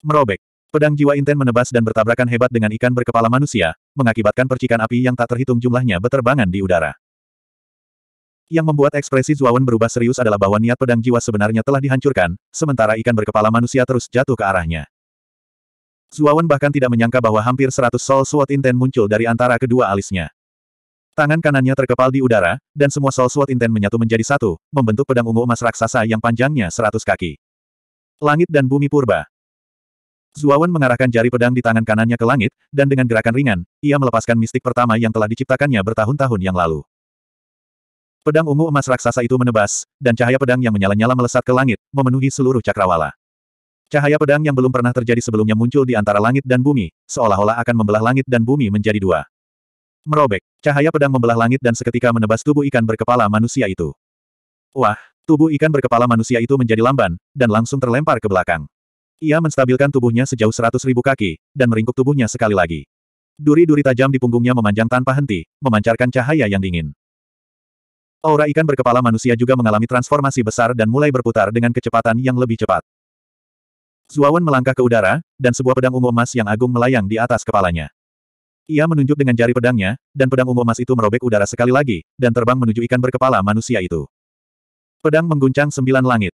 Merobek. Pedang jiwa inten menebas dan bertabrakan hebat dengan ikan berkepala manusia, mengakibatkan percikan api yang tak terhitung jumlahnya beterbangan di udara. Yang membuat ekspresi Zuawan berubah serius adalah bahwa niat pedang jiwa sebenarnya telah dihancurkan, sementara ikan berkepala manusia terus jatuh ke arahnya. Zuawan bahkan tidak menyangka bahwa hampir 100 sol sword inten muncul dari antara kedua alisnya. Tangan kanannya terkepal di udara, dan semua sol sword inten menyatu menjadi satu, membentuk pedang ungu emas raksasa yang panjangnya 100 kaki. Langit dan bumi purba, Zuawan mengarahkan jari pedang di tangan kanannya ke langit, dan dengan gerakan ringan, ia melepaskan mistik pertama yang telah diciptakannya bertahun-tahun yang lalu. Pedang ungu emas raksasa itu menebas, dan cahaya pedang yang menyala-nyala melesat ke langit, memenuhi seluruh cakrawala. Cahaya pedang yang belum pernah terjadi sebelumnya muncul di antara langit dan bumi, seolah-olah akan membelah langit dan bumi menjadi dua. Merobek, cahaya pedang membelah langit dan seketika menebas tubuh ikan berkepala manusia itu. Wah, tubuh ikan berkepala manusia itu menjadi lamban, dan langsung terlempar ke belakang. Ia menstabilkan tubuhnya sejauh seratus ribu kaki, dan meringkuk tubuhnya sekali lagi. Duri-duri tajam di punggungnya memanjang tanpa henti, memancarkan cahaya yang dingin. Aura ikan berkepala manusia juga mengalami transformasi besar dan mulai berputar dengan kecepatan yang lebih cepat. Zuawan melangkah ke udara, dan sebuah pedang ungu emas yang agung melayang di atas kepalanya. Ia menunjuk dengan jari pedangnya, dan pedang ungu emas itu merobek udara sekali lagi, dan terbang menuju ikan berkepala manusia itu. Pedang mengguncang sembilan langit.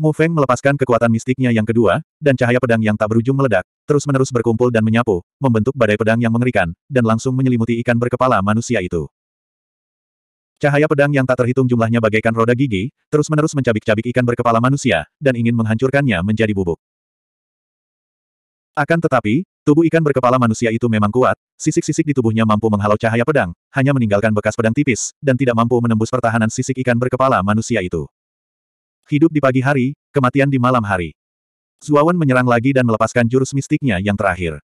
Mu Feng melepaskan kekuatan mistiknya yang kedua, dan cahaya pedang yang tak berujung meledak, terus-menerus berkumpul dan menyapu, membentuk badai pedang yang mengerikan, dan langsung menyelimuti ikan berkepala manusia itu. Cahaya pedang yang tak terhitung jumlahnya bagaikan roda gigi, terus-menerus mencabik-cabik ikan berkepala manusia, dan ingin menghancurkannya menjadi bubuk. Akan tetapi, tubuh ikan berkepala manusia itu memang kuat, sisik-sisik di tubuhnya mampu menghalau cahaya pedang, hanya meninggalkan bekas pedang tipis, dan tidak mampu menembus pertahanan sisik ikan berkepala manusia itu. Hidup di pagi hari, kematian di malam hari. Zuawan menyerang lagi dan melepaskan jurus mistiknya yang terakhir.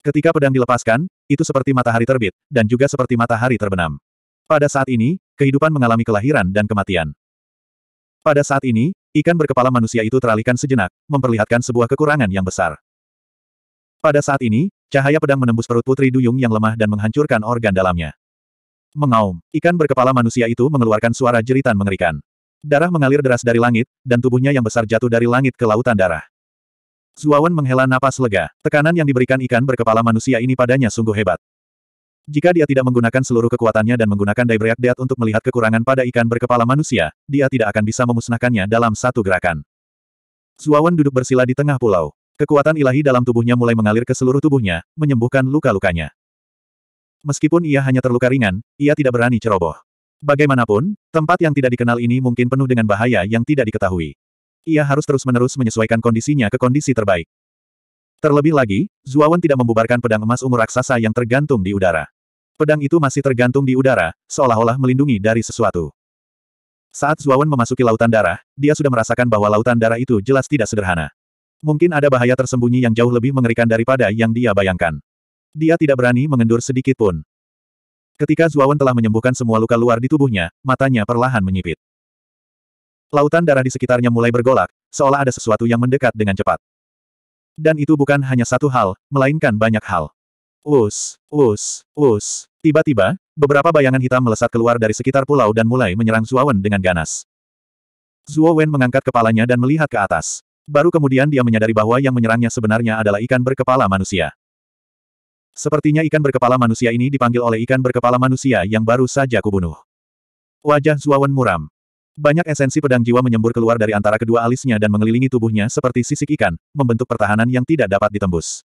Ketika pedang dilepaskan, itu seperti matahari terbit, dan juga seperti matahari terbenam. Pada saat ini, kehidupan mengalami kelahiran dan kematian. Pada saat ini, ikan berkepala manusia itu teralihkan sejenak, memperlihatkan sebuah kekurangan yang besar. Pada saat ini, cahaya pedang menembus perut Putri Duyung yang lemah dan menghancurkan organ dalamnya. Mengaum, ikan berkepala manusia itu mengeluarkan suara jeritan mengerikan. Darah mengalir deras dari langit, dan tubuhnya yang besar jatuh dari langit ke lautan darah. Zuawan menghela napas lega. Tekanan yang diberikan ikan berkepala manusia ini padanya sungguh hebat. Jika dia tidak menggunakan seluruh kekuatannya dan menggunakan daya Deat untuk melihat kekurangan pada ikan berkepala manusia, dia tidak akan bisa memusnahkannya dalam satu gerakan. Zuawan duduk bersila di tengah pulau. Kekuatan ilahi dalam tubuhnya mulai mengalir ke seluruh tubuhnya, menyembuhkan luka-lukanya. Meskipun ia hanya terluka ringan, ia tidak berani ceroboh. Bagaimanapun, tempat yang tidak dikenal ini mungkin penuh dengan bahaya yang tidak diketahui. Ia harus terus-menerus menyesuaikan kondisinya ke kondisi terbaik. Terlebih lagi, Zuawan tidak membubarkan pedang emas umur raksasa yang tergantung di udara. Pedang itu masih tergantung di udara, seolah-olah melindungi dari sesuatu. Saat Zuawan memasuki lautan darah, dia sudah merasakan bahwa lautan darah itu jelas tidak sederhana. Mungkin ada bahaya tersembunyi yang jauh lebih mengerikan daripada yang dia bayangkan. Dia tidak berani mengendur sedikit pun. Ketika Zuawan telah menyembuhkan semua luka luar di tubuhnya, matanya perlahan menyipit. Lautan darah di sekitarnya mulai bergolak, seolah ada sesuatu yang mendekat dengan cepat. Dan itu bukan hanya satu hal, melainkan banyak hal. Us, us, us. Tiba-tiba, beberapa bayangan hitam melesat keluar dari sekitar pulau dan mulai menyerang Zuawan dengan ganas. Zuawan mengangkat kepalanya dan melihat ke atas. Baru kemudian dia menyadari bahwa yang menyerangnya sebenarnya adalah ikan berkepala manusia. Sepertinya ikan berkepala manusia ini dipanggil oleh ikan berkepala manusia yang baru saja kubunuh. Wajah Zuawan muram. Banyak esensi pedang jiwa menyembur keluar dari antara kedua alisnya dan mengelilingi tubuhnya seperti sisik ikan, membentuk pertahanan yang tidak dapat ditembus.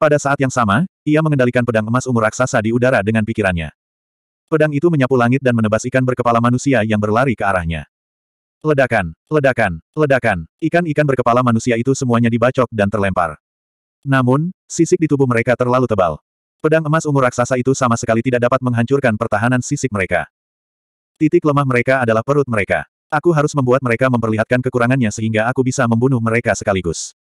Pada saat yang sama, ia mengendalikan pedang emas ungu raksasa di udara dengan pikirannya. Pedang itu menyapu langit dan menebas ikan berkepala manusia yang berlari ke arahnya. Ledakan, ledakan, ledakan, ikan-ikan berkepala manusia itu semuanya dibacok dan terlempar. Namun, sisik di tubuh mereka terlalu tebal. Pedang emas ungu raksasa itu sama sekali tidak dapat menghancurkan pertahanan sisik mereka. Titik lemah mereka adalah perut mereka. Aku harus membuat mereka memperlihatkan kekurangannya sehingga aku bisa membunuh mereka sekaligus.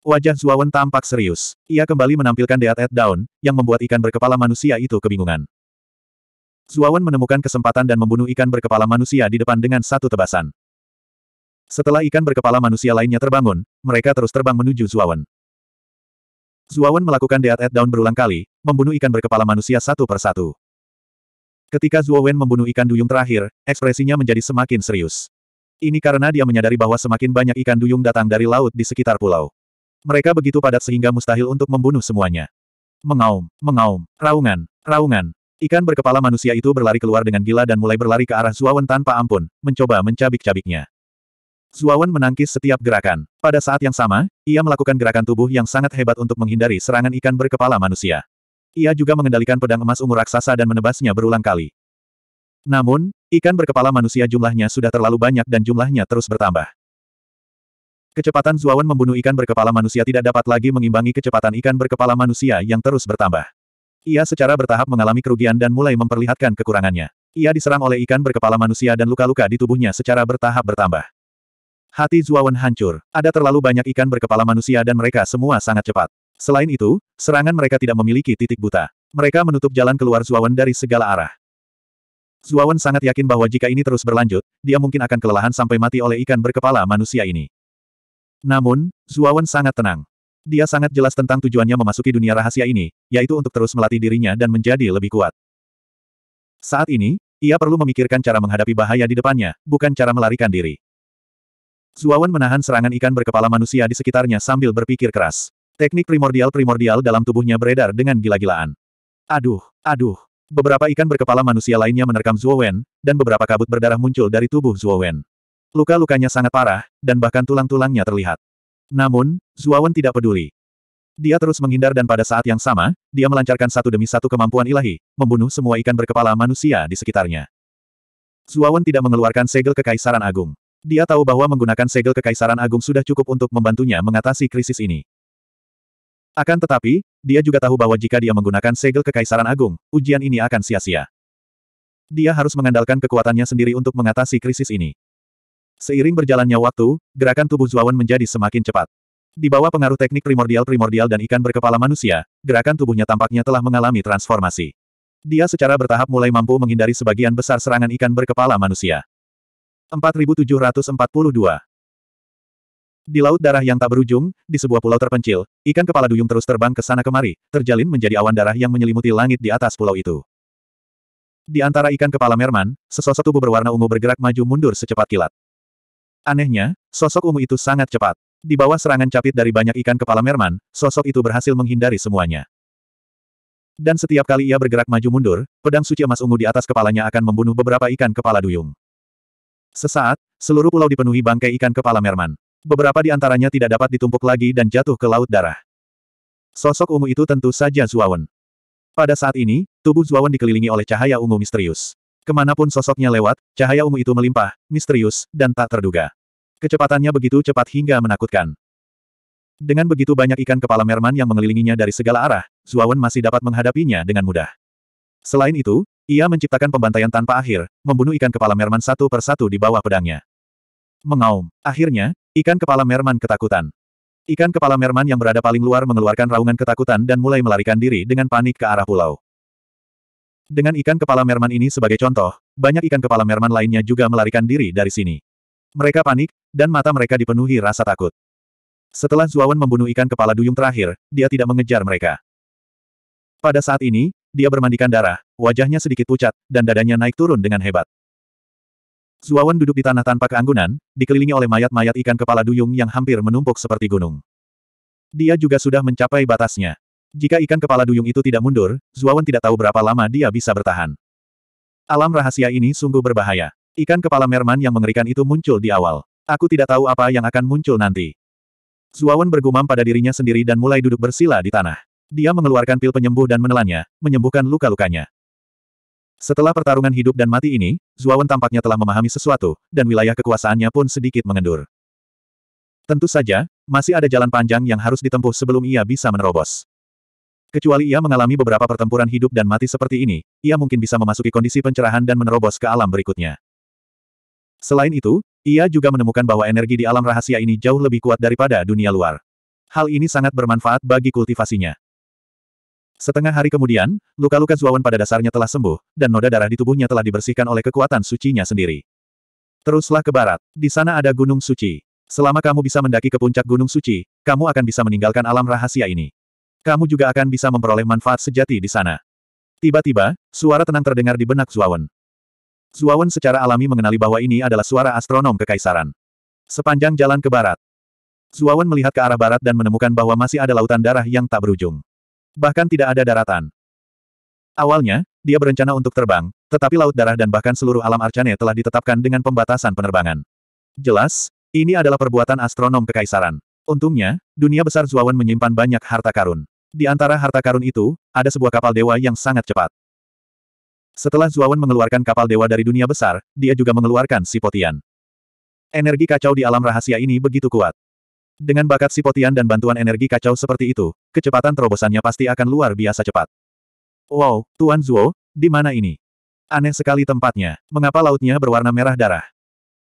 Wajah Zuawan tampak serius. Ia kembali menampilkan Deat at Daun, yang membuat ikan berkepala manusia itu kebingungan. Zuawan menemukan kesempatan dan membunuh ikan berkepala manusia di depan dengan satu tebasan. Setelah ikan berkepala manusia lainnya terbangun, mereka terus terbang menuju Zuawan. Zuawan melakukan death at down berulang kali, membunuh ikan berkepala manusia satu per satu. Ketika Zuowen membunuh ikan duyung terakhir, ekspresinya menjadi semakin serius. Ini karena dia menyadari bahwa semakin banyak ikan duyung datang dari laut di sekitar pulau. Mereka begitu padat sehingga mustahil untuk membunuh semuanya. Mengaum, mengaum, raungan, raungan. Ikan berkepala manusia itu berlari keluar dengan gila dan mulai berlari ke arah Zuawan tanpa ampun, mencoba mencabik-cabiknya. Zuawan menangkis setiap gerakan. Pada saat yang sama, ia melakukan gerakan tubuh yang sangat hebat untuk menghindari serangan ikan berkepala manusia. Ia juga mengendalikan pedang emas ungu raksasa dan menebasnya berulang kali. Namun, ikan berkepala manusia jumlahnya sudah terlalu banyak dan jumlahnya terus bertambah. Kecepatan Zuawan membunuh ikan berkepala manusia tidak dapat lagi mengimbangi kecepatan ikan berkepala manusia yang terus bertambah. Ia secara bertahap mengalami kerugian dan mulai memperlihatkan kekurangannya. Ia diserang oleh ikan berkepala manusia dan luka-luka di tubuhnya secara bertahap bertambah. Hati Zuawan hancur. Ada terlalu banyak ikan berkepala manusia dan mereka semua sangat cepat. Selain itu, serangan mereka tidak memiliki titik buta. Mereka menutup jalan keluar Zuawan dari segala arah. Zuawan sangat yakin bahwa jika ini terus berlanjut, dia mungkin akan kelelahan sampai mati oleh ikan berkepala manusia ini. Namun, Zuawan sangat tenang. Dia sangat jelas tentang tujuannya memasuki dunia rahasia ini, yaitu untuk terus melatih dirinya dan menjadi lebih kuat. Saat ini, ia perlu memikirkan cara menghadapi bahaya di depannya, bukan cara melarikan diri. Zuawan menahan serangan ikan berkepala manusia di sekitarnya sambil berpikir keras. Teknik primordial-primordial dalam tubuhnya beredar dengan gila-gilaan. Aduh, aduh. Beberapa ikan berkepala manusia lainnya menerkam Zuowen, dan beberapa kabut berdarah muncul dari tubuh Zuowen. Luka-lukanya sangat parah, dan bahkan tulang-tulangnya terlihat. Namun, Zuowen tidak peduli. Dia terus menghindar dan pada saat yang sama, dia melancarkan satu demi satu kemampuan ilahi, membunuh semua ikan berkepala manusia di sekitarnya. Zuowen tidak mengeluarkan segel kekaisaran agung. Dia tahu bahwa menggunakan segel Kekaisaran Agung sudah cukup untuk membantunya mengatasi krisis ini. Akan tetapi, dia juga tahu bahwa jika dia menggunakan segel Kekaisaran Agung, ujian ini akan sia-sia. Dia harus mengandalkan kekuatannya sendiri untuk mengatasi krisis ini. Seiring berjalannya waktu, gerakan tubuh Zuawan menjadi semakin cepat. Di bawah pengaruh teknik primordial-primordial dan ikan berkepala manusia, gerakan tubuhnya tampaknya telah mengalami transformasi. Dia secara bertahap mulai mampu menghindari sebagian besar serangan ikan berkepala manusia. 4742. Di laut darah yang tak berujung, di sebuah pulau terpencil, ikan kepala duyung terus terbang ke sana kemari, terjalin menjadi awan darah yang menyelimuti langit di atas pulau itu. Di antara ikan kepala merman, sesosok tubuh berwarna ungu bergerak maju mundur secepat kilat. Anehnya, sosok ungu itu sangat cepat. Di bawah serangan capit dari banyak ikan kepala merman, sosok itu berhasil menghindari semuanya. Dan setiap kali ia bergerak maju mundur, pedang suci emas ungu di atas kepalanya akan membunuh beberapa ikan kepala duyung. Sesaat, seluruh pulau dipenuhi bangkai ikan kepala merman. Beberapa di antaranya tidak dapat ditumpuk lagi dan jatuh ke laut darah. Sosok ungu itu tentu saja Zuawan. Pada saat ini, tubuh Zuawan dikelilingi oleh cahaya ungu misterius. Kemanapun sosoknya lewat, cahaya ungu itu melimpah, misterius, dan tak terduga. Kecepatannya begitu cepat hingga menakutkan. Dengan begitu banyak ikan kepala merman yang mengelilinginya dari segala arah, Zuawan masih dapat menghadapinya dengan mudah. Selain itu, ia menciptakan pembantaian tanpa akhir, membunuh ikan kepala merman satu persatu di bawah pedangnya. Mengaum. Akhirnya, ikan kepala merman ketakutan. Ikan kepala merman yang berada paling luar mengeluarkan raungan ketakutan dan mulai melarikan diri dengan panik ke arah pulau. Dengan ikan kepala merman ini sebagai contoh, banyak ikan kepala merman lainnya juga melarikan diri dari sini. Mereka panik, dan mata mereka dipenuhi rasa takut. Setelah Zuawan membunuh ikan kepala duyung terakhir, dia tidak mengejar mereka. Pada saat ini, dia bermandikan darah, wajahnya sedikit pucat, dan dadanya naik turun dengan hebat. Zuawan duduk di tanah tanpa keanggunan, dikelilingi oleh mayat-mayat ikan kepala duyung yang hampir menumpuk seperti gunung. Dia juga sudah mencapai batasnya. Jika ikan kepala duyung itu tidak mundur, Zuawan tidak tahu berapa lama dia bisa bertahan. Alam rahasia ini sungguh berbahaya. Ikan kepala merman yang mengerikan itu muncul di awal. Aku tidak tahu apa yang akan muncul nanti. Zuawan bergumam pada dirinya sendiri dan mulai duduk bersila di tanah. Dia mengeluarkan pil penyembuh dan menelannya, menyembuhkan luka-lukanya. Setelah pertarungan hidup dan mati ini, Zuawan tampaknya telah memahami sesuatu, dan wilayah kekuasaannya pun sedikit mengendur. Tentu saja, masih ada jalan panjang yang harus ditempuh sebelum ia bisa menerobos. Kecuali ia mengalami beberapa pertempuran hidup dan mati seperti ini, ia mungkin bisa memasuki kondisi pencerahan dan menerobos ke alam berikutnya. Selain itu, ia juga menemukan bahwa energi di alam rahasia ini jauh lebih kuat daripada dunia luar. Hal ini sangat bermanfaat bagi kultivasinya. Setengah hari kemudian, luka-luka Zuawan pada dasarnya telah sembuh, dan noda darah di tubuhnya telah dibersihkan oleh kekuatan sucinya sendiri. Teruslah ke barat, di sana ada Gunung Suci. Selama kamu bisa mendaki ke puncak Gunung Suci, kamu akan bisa meninggalkan alam rahasia ini. Kamu juga akan bisa memperoleh manfaat sejati di sana. Tiba-tiba, suara tenang terdengar di benak Zuawan. Zuawan secara alami mengenali bahwa ini adalah suara astronom kekaisaran. Sepanjang jalan ke barat, Zuawan melihat ke arah barat dan menemukan bahwa masih ada lautan darah yang tak berujung. Bahkan tidak ada daratan. Awalnya, dia berencana untuk terbang, tetapi Laut Darah dan bahkan seluruh alam Arcane telah ditetapkan dengan pembatasan penerbangan. Jelas, ini adalah perbuatan astronom kekaisaran. Untungnya, dunia besar Zuawan menyimpan banyak harta karun. Di antara harta karun itu, ada sebuah kapal dewa yang sangat cepat. Setelah Zuawan mengeluarkan kapal dewa dari dunia besar, dia juga mengeluarkan Sipotian. Energi kacau di alam rahasia ini begitu kuat. Dengan bakat Si Potian dan bantuan energi kacau seperti itu, kecepatan terobosannya pasti akan luar biasa cepat. Wow, Tuan Zuo, di mana ini? Aneh sekali tempatnya. Mengapa lautnya berwarna merah darah?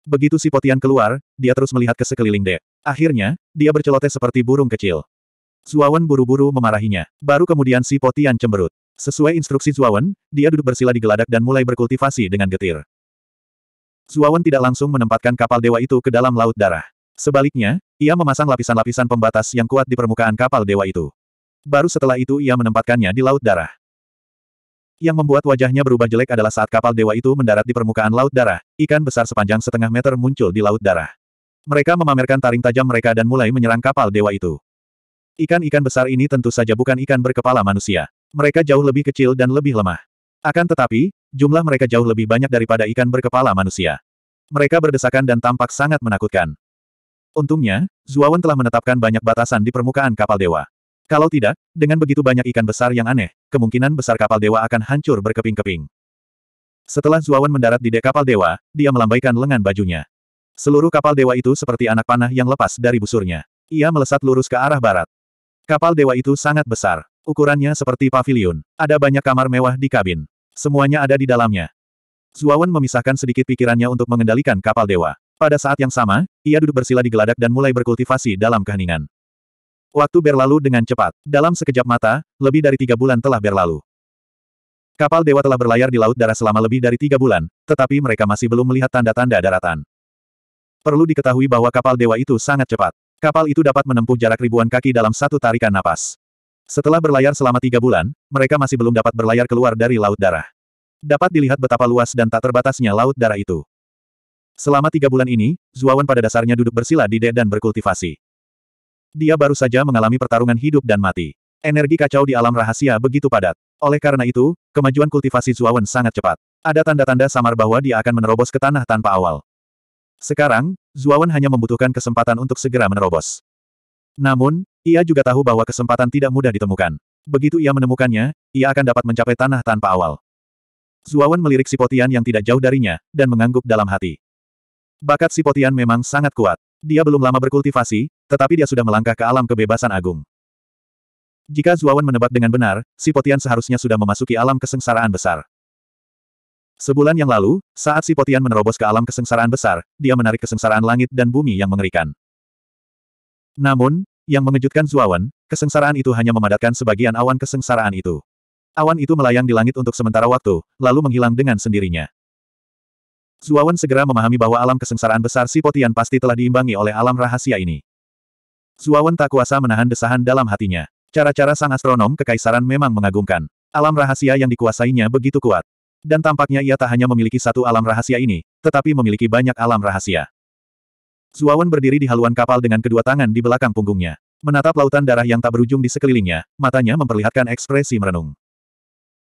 Begitu Si Potian keluar, dia terus melihat ke sekeliling dek. Akhirnya, dia berceloteh seperti burung kecil. Zuawan buru-buru memarahinya. Baru kemudian Si Potian cemberut. Sesuai instruksi Zuawan, dia duduk bersila di geladak dan mulai berkultivasi dengan getir. Zuawan tidak langsung menempatkan kapal dewa itu ke dalam laut darah. Sebaliknya, ia memasang lapisan-lapisan pembatas yang kuat di permukaan kapal dewa itu. Baru setelah itu ia menempatkannya di Laut Darah. Yang membuat wajahnya berubah jelek adalah saat kapal dewa itu mendarat di permukaan Laut Darah, ikan besar sepanjang setengah meter muncul di Laut Darah. Mereka memamerkan taring tajam mereka dan mulai menyerang kapal dewa itu. Ikan-ikan besar ini tentu saja bukan ikan berkepala manusia. Mereka jauh lebih kecil dan lebih lemah. Akan tetapi, jumlah mereka jauh lebih banyak daripada ikan berkepala manusia. Mereka berdesakan dan tampak sangat menakutkan. Untungnya, Zuawan telah menetapkan banyak batasan di permukaan kapal dewa. Kalau tidak, dengan begitu banyak ikan besar yang aneh, kemungkinan besar kapal dewa akan hancur berkeping-keping. Setelah Zuawan mendarat di dek kapal dewa, dia melambaikan lengan bajunya. Seluruh kapal dewa itu seperti anak panah yang lepas dari busurnya. Ia melesat lurus ke arah barat. Kapal dewa itu sangat besar. Ukurannya seperti pavilion. Ada banyak kamar mewah di kabin. Semuanya ada di dalamnya. Zuawan memisahkan sedikit pikirannya untuk mengendalikan kapal dewa. Pada saat yang sama, ia duduk bersila di geladak dan mulai berkultivasi dalam keheningan. Waktu berlalu dengan cepat. Dalam sekejap mata, lebih dari tiga bulan telah berlalu. Kapal dewa telah berlayar di Laut Darah selama lebih dari tiga bulan, tetapi mereka masih belum melihat tanda-tanda daratan. Perlu diketahui bahwa kapal dewa itu sangat cepat. Kapal itu dapat menempuh jarak ribuan kaki dalam satu tarikan napas. Setelah berlayar selama tiga bulan, mereka masih belum dapat berlayar keluar dari Laut Darah. Dapat dilihat betapa luas dan tak terbatasnya Laut Darah itu. Selama tiga bulan ini, Zuawan pada dasarnya duduk bersila di dek dan berkultivasi. Dia baru saja mengalami pertarungan hidup dan mati. Energi kacau di alam rahasia begitu padat. Oleh karena itu, kemajuan kultivasi Zuawan sangat cepat. Ada tanda-tanda samar bahwa dia akan menerobos ke tanah tanpa awal. Sekarang, Zuawan hanya membutuhkan kesempatan untuk segera menerobos. Namun, ia juga tahu bahwa kesempatan tidak mudah ditemukan. Begitu ia menemukannya, ia akan dapat mencapai tanah tanpa awal. Zuawan melirik Si Potian yang tidak jauh darinya, dan mengangguk dalam hati. Bakat si Potian memang sangat kuat. Dia belum lama berkultivasi, tetapi dia sudah melangkah ke alam kebebasan agung. Jika Zuawan menebak dengan benar, si Potian seharusnya sudah memasuki alam kesengsaraan besar. Sebulan yang lalu, saat si Potian menerobos ke alam kesengsaraan besar, dia menarik kesengsaraan langit dan bumi yang mengerikan. Namun, yang mengejutkan Zuawan, kesengsaraan itu hanya memadatkan sebagian awan kesengsaraan itu. Awan itu melayang di langit untuk sementara waktu, lalu menghilang dengan sendirinya. Suawan segera memahami bahwa alam kesengsaraan besar si potian pasti telah diimbangi oleh alam rahasia ini. Suawan tak kuasa menahan desahan dalam hatinya. Cara-cara sang astronom kekaisaran memang mengagumkan. Alam rahasia yang dikuasainya begitu kuat. Dan tampaknya ia tak hanya memiliki satu alam rahasia ini, tetapi memiliki banyak alam rahasia. Suawan berdiri di haluan kapal dengan kedua tangan di belakang punggungnya. Menatap lautan darah yang tak berujung di sekelilingnya, matanya memperlihatkan ekspresi merenung.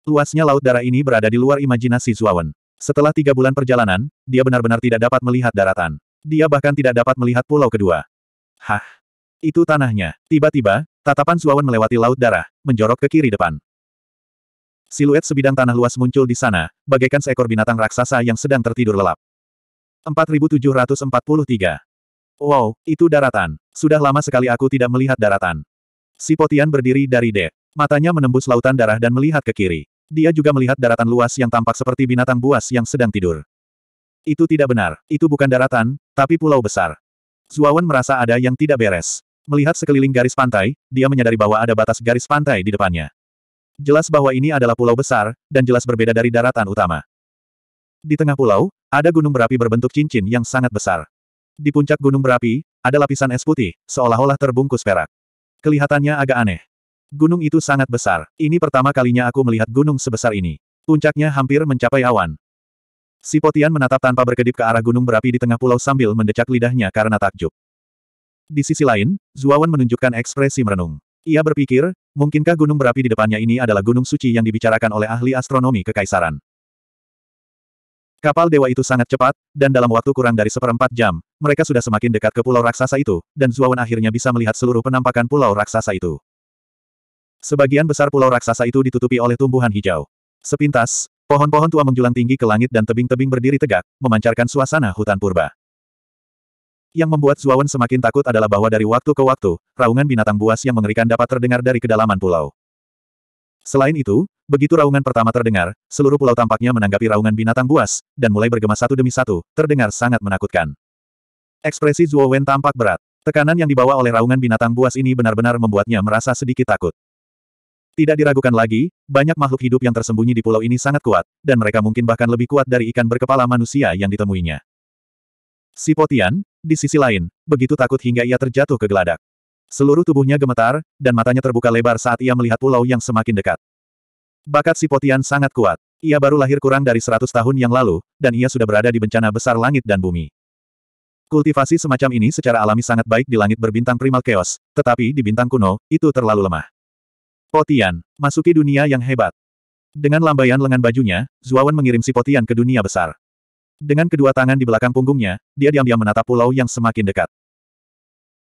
Luasnya laut darah ini berada di luar imajinasi Suawan. Setelah tiga bulan perjalanan, dia benar-benar tidak dapat melihat daratan. Dia bahkan tidak dapat melihat pulau kedua. Hah? Itu tanahnya. Tiba-tiba, tatapan Suawan melewati laut darah, menjorok ke kiri depan. Siluet sebidang tanah luas muncul di sana, bagaikan seekor binatang raksasa yang sedang tertidur lelap. 4743. Wow, itu daratan. Sudah lama sekali aku tidak melihat daratan. Si Potian berdiri dari dek. Matanya menembus lautan darah dan melihat ke kiri. Dia juga melihat daratan luas yang tampak seperti binatang buas yang sedang tidur. Itu tidak benar, itu bukan daratan, tapi pulau besar. Zuawan merasa ada yang tidak beres. Melihat sekeliling garis pantai, dia menyadari bahwa ada batas garis pantai di depannya. Jelas bahwa ini adalah pulau besar, dan jelas berbeda dari daratan utama. Di tengah pulau, ada gunung berapi berbentuk cincin yang sangat besar. Di puncak gunung berapi, ada lapisan es putih, seolah-olah terbungkus perak. Kelihatannya agak aneh. Gunung itu sangat besar. Ini pertama kalinya aku melihat gunung sebesar ini. Puncaknya hampir mencapai awan. Si Potian menatap tanpa berkedip ke arah gunung berapi di tengah pulau sambil mendecak lidahnya karena takjub. Di sisi lain, Zuawan menunjukkan ekspresi merenung. Ia berpikir, mungkinkah gunung berapi di depannya ini adalah gunung suci yang dibicarakan oleh ahli astronomi kekaisaran. Kapal dewa itu sangat cepat, dan dalam waktu kurang dari seperempat jam, mereka sudah semakin dekat ke pulau raksasa itu, dan Zuawan akhirnya bisa melihat seluruh penampakan pulau raksasa itu. Sebagian besar pulau raksasa itu ditutupi oleh tumbuhan hijau. Sepintas, pohon-pohon tua menjulang tinggi ke langit dan tebing-tebing berdiri tegak, memancarkan suasana hutan purba. Yang membuat Zuawan semakin takut adalah bahwa dari waktu ke waktu, raungan binatang buas yang mengerikan dapat terdengar dari kedalaman pulau. Selain itu, begitu raungan pertama terdengar, seluruh pulau tampaknya menanggapi raungan binatang buas, dan mulai bergema satu demi satu, terdengar sangat menakutkan. Ekspresi Zuawan tampak berat. Tekanan yang dibawa oleh raungan binatang buas ini benar-benar membuatnya merasa sedikit takut. Tidak diragukan lagi, banyak makhluk hidup yang tersembunyi di pulau ini sangat kuat, dan mereka mungkin bahkan lebih kuat dari ikan berkepala manusia yang ditemuinya. Si Potian, di sisi lain, begitu takut hingga ia terjatuh ke geladak. Seluruh tubuhnya gemetar, dan matanya terbuka lebar saat ia melihat pulau yang semakin dekat. Bakat si Potian sangat kuat. Ia baru lahir kurang dari 100 tahun yang lalu, dan ia sudah berada di bencana besar langit dan bumi. Kultivasi semacam ini secara alami sangat baik di langit berbintang primal chaos, tetapi di bintang kuno, itu terlalu lemah. Potian, masuki dunia yang hebat. Dengan lambaian lengan bajunya, Zuawan mengirim si Potian ke dunia besar. Dengan kedua tangan di belakang punggungnya, dia diam-diam menatap pulau yang semakin dekat.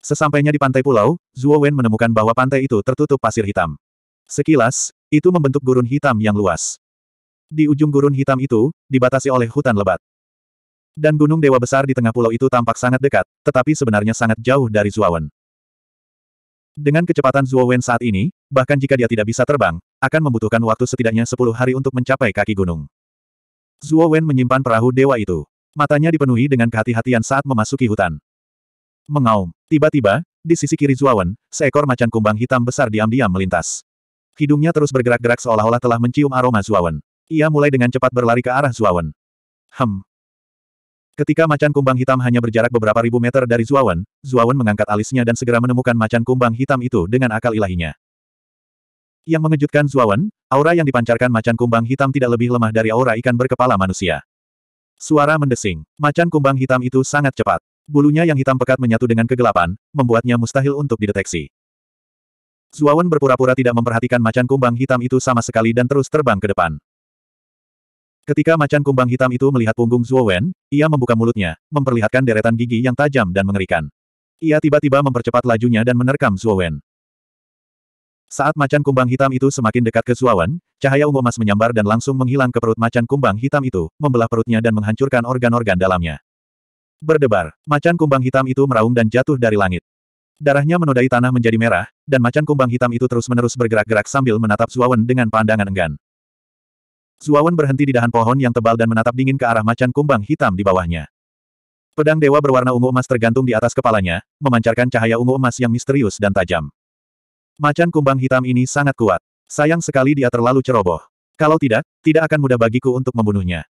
Sesampainya di pantai pulau, Zuowen menemukan bahwa pantai itu tertutup pasir hitam. Sekilas, itu membentuk gurun hitam yang luas. Di ujung gurun hitam itu, dibatasi oleh hutan lebat. Dan gunung dewa besar di tengah pulau itu tampak sangat dekat, tetapi sebenarnya sangat jauh dari Zuowen. Dengan kecepatan Zuowen saat ini, bahkan jika dia tidak bisa terbang, akan membutuhkan waktu setidaknya sepuluh hari untuk mencapai kaki gunung. Zuo Wen menyimpan perahu dewa itu. Matanya dipenuhi dengan kehati-hatian saat memasuki hutan. Mengaum. Tiba-tiba, di sisi kiri Zuo Wen, seekor macan kumbang hitam besar diam-diam melintas. Hidungnya terus bergerak-gerak seolah-olah telah mencium aroma Zuo Wen. Ia mulai dengan cepat berlari ke arah Zuo Wen. Hem. Ketika macan kumbang hitam hanya berjarak beberapa ribu meter dari Zuawan, Zuawan mengangkat alisnya dan segera menemukan macan kumbang hitam itu dengan akal ilahinya. Yang mengejutkan Zuawan, aura yang dipancarkan macan kumbang hitam tidak lebih lemah dari aura ikan berkepala manusia. Suara mendesing. Macan kumbang hitam itu sangat cepat. Bulunya yang hitam pekat menyatu dengan kegelapan, membuatnya mustahil untuk dideteksi. Zuawan berpura-pura tidak memperhatikan macan kumbang hitam itu sama sekali dan terus terbang ke depan. Ketika macan kumbang hitam itu melihat punggung Zuowen, ia membuka mulutnya, memperlihatkan deretan gigi yang tajam dan mengerikan. Ia tiba-tiba mempercepat lajunya dan menerkam Zuowen. Saat macan kumbang hitam itu semakin dekat ke Suawan, cahaya ungu emas menyambar dan langsung menghilang ke perut macan kumbang hitam itu, membelah perutnya dan menghancurkan organ-organ dalamnya. Berdebar, macan kumbang hitam itu meraung dan jatuh dari langit. Darahnya menodai tanah menjadi merah, dan macan kumbang hitam itu terus-menerus bergerak-gerak sambil menatap Suawan dengan pandangan enggan. Suawan berhenti di dahan pohon yang tebal dan menatap dingin ke arah macan kumbang hitam di bawahnya. Pedang dewa berwarna ungu emas tergantung di atas kepalanya, memancarkan cahaya ungu emas yang misterius dan tajam. Macan kumbang hitam ini sangat kuat. Sayang sekali dia terlalu ceroboh. Kalau tidak, tidak akan mudah bagiku untuk membunuhnya.